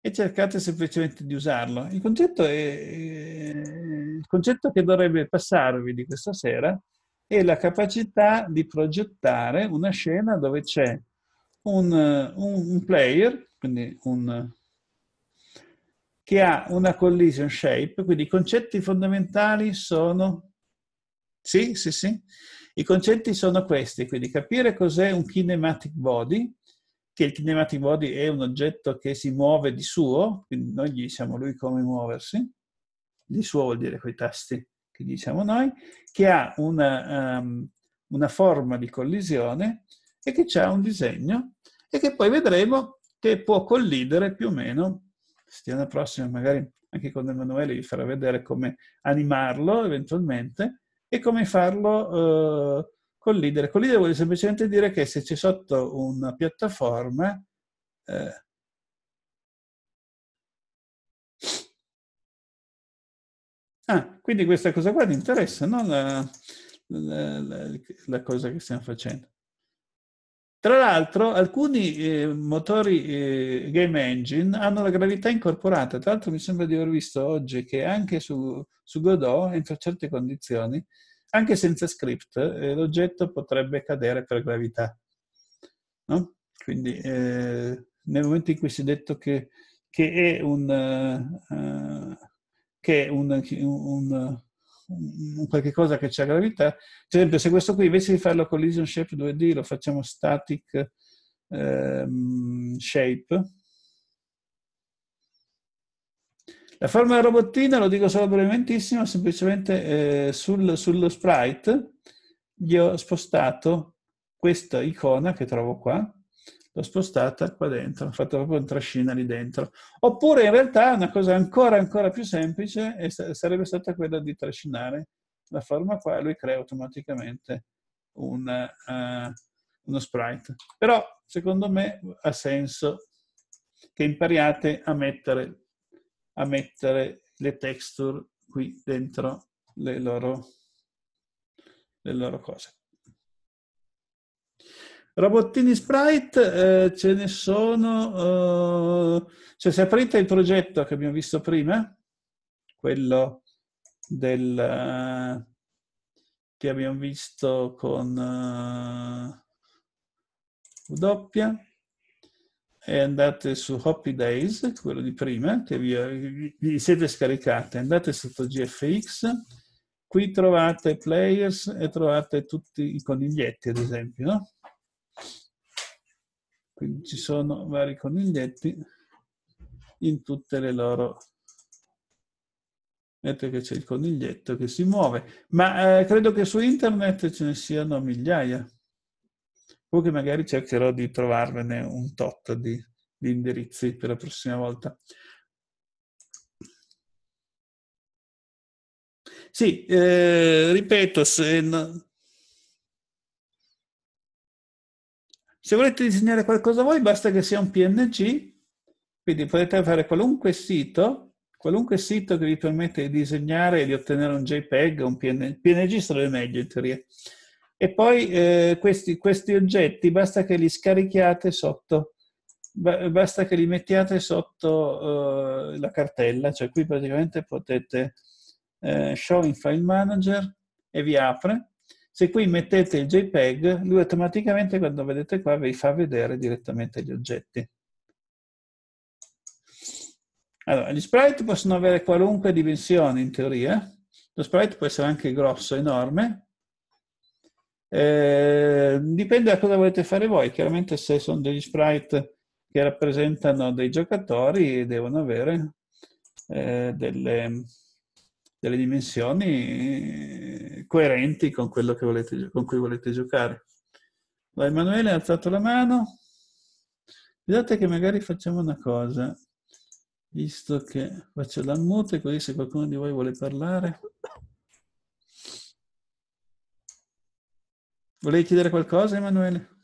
e cercate semplicemente di usarlo. Il concetto, è, il concetto che dovrebbe passarvi di questa sera è la capacità di progettare una scena dove c'è un, un player, quindi un, che ha una collision shape, quindi i concetti fondamentali sono... Sì, sì, sì. I concetti sono questi, quindi capire cos'è un kinematic body, che il kinematic body è un oggetto che si muove di suo, quindi noi gli diciamo lui come muoversi, di suo vuol dire quei tasti che gli diciamo noi, che ha una, um, una forma di collisione e che ha un disegno e che poi vedremo che può collidere più o meno settimana prossima magari anche con Emanuele vi farò vedere come animarlo eventualmente e come farlo eh, collidere. Collidere vuol semplicemente dire che se c'è sotto una piattaforma eh, Ah, quindi questa cosa qua ti interessa, no? La, la, la, la cosa che stiamo facendo. Tra l'altro alcuni eh, motori eh, game engine hanno la gravità incorporata, tra l'altro mi sembra di aver visto oggi che anche su, su Godot, entro certe condizioni, anche senza script, eh, l'oggetto potrebbe cadere per gravità. No? Quindi eh, nel momento in cui si è detto che, che è un... Uh, che è un, un, un qualche cosa che c'è gravità. Ad esempio, se questo qui invece di farlo collision shape 2D lo facciamo static ehm, shape. La forma della robottina lo dico solo brevementissimo, semplicemente eh, sul, sullo sprite gli ho spostato questa icona che trovo qua, l'ho spostata qua dentro, ho fatto proprio un trascina lì dentro. Oppure in realtà una cosa ancora, ancora più semplice sarebbe stata quella di trascinare la forma qua e lui crea automaticamente una, uh, eh, uno sprite. Però secondo me ha senso che impariate a mettere, a mettere le texture qui dentro le loro, le loro cose. Robottini Sprite eh, ce ne sono, eh, cioè se aprite il progetto che abbiamo visto prima, quello del, eh, che abbiamo visto con eh, W, e andate su Hoppy Days, quello di prima, che vi, vi siete scaricate, andate sotto GFX, qui trovate players e trovate tutti i coniglietti, ad esempio, no? Quindi ci sono vari coniglietti in tutte le loro... Vedete che c'è il coniglietto che si muove, ma eh, credo che su internet ce ne siano migliaia. Poi che magari cercherò di trovarvene un tot di, di indirizzi per la prossima volta. Sì, eh, ripeto, se, Se volete disegnare qualcosa voi, basta che sia un PNG, quindi potete fare qualunque sito, qualunque sito che vi permette di disegnare e di ottenere un JPEG o un PNG, PNG sarebbe meglio in teoria. E poi eh, questi, questi oggetti basta che li scarichiate sotto basta che li mettiate sotto uh, la cartella, cioè qui praticamente potete uh, show in file manager e vi apre se qui mettete il JPEG, lui automaticamente, quando vedete qua, vi fa vedere direttamente gli oggetti. Allora, gli sprite possono avere qualunque dimensione, in teoria. Lo sprite può essere anche grosso, enorme. Eh, dipende da cosa volete fare voi. Chiaramente se sono degli sprite che rappresentano dei giocatori, devono avere eh, delle delle dimensioni coerenti con quello che volete, con cui volete giocare. Vai Emanuele, ha alzato la mano. Vedete che magari facciamo una cosa, visto che faccio l'unmute, così se qualcuno di voi vuole parlare. Volevi chiedere qualcosa Emanuele?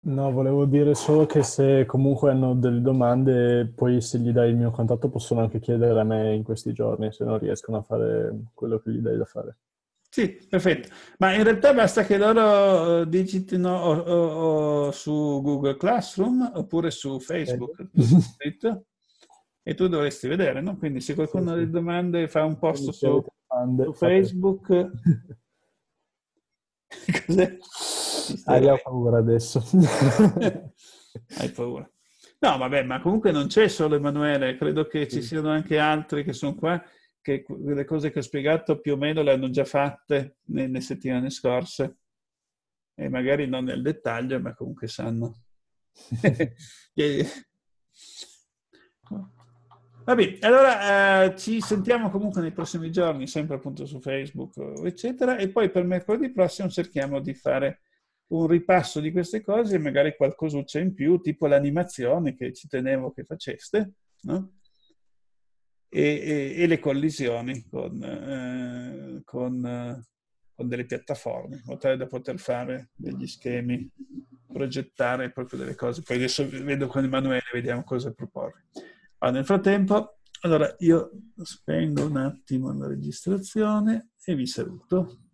No, volevo dire solo che se comunque hanno delle domande, poi se gli dai il mio contatto possono anche chiedere a me in questi giorni, se non riescono a fare quello che gli dai da fare. Sì, perfetto. Ma in realtà basta che loro eh, digitino o, o, o su Google Classroom oppure su Facebook eh. e tu dovresti vedere, no? Quindi se qualcuno ha sì, sì. delle domande fa un post su, su, Facebook. Cos'è? Hai paura adesso. Hai paura. No, vabbè, ma comunque non c'è solo Emanuele, credo che ci siano anche altri che sono qua, che le cose che ho spiegato più o meno le hanno già fatte nelle settimane scorse, e magari non nel dettaglio, ma comunque sanno. Va bene, allora eh, ci sentiamo comunque nei prossimi giorni, sempre appunto su Facebook, eccetera, e poi per mercoledì prossimo cerchiamo di fare un ripasso di queste cose e magari qualcosuccia in più, tipo l'animazione che ci tenevo che faceste, no? e, e, e, le collisioni con, eh, con, eh, con, delle piattaforme, in modo tale da poter fare degli schemi, progettare proprio delle cose. Poi adesso vedo con Emanuele, vediamo cosa proporre. Ma nel frattempo, allora io spengo un attimo la registrazione e vi saluto.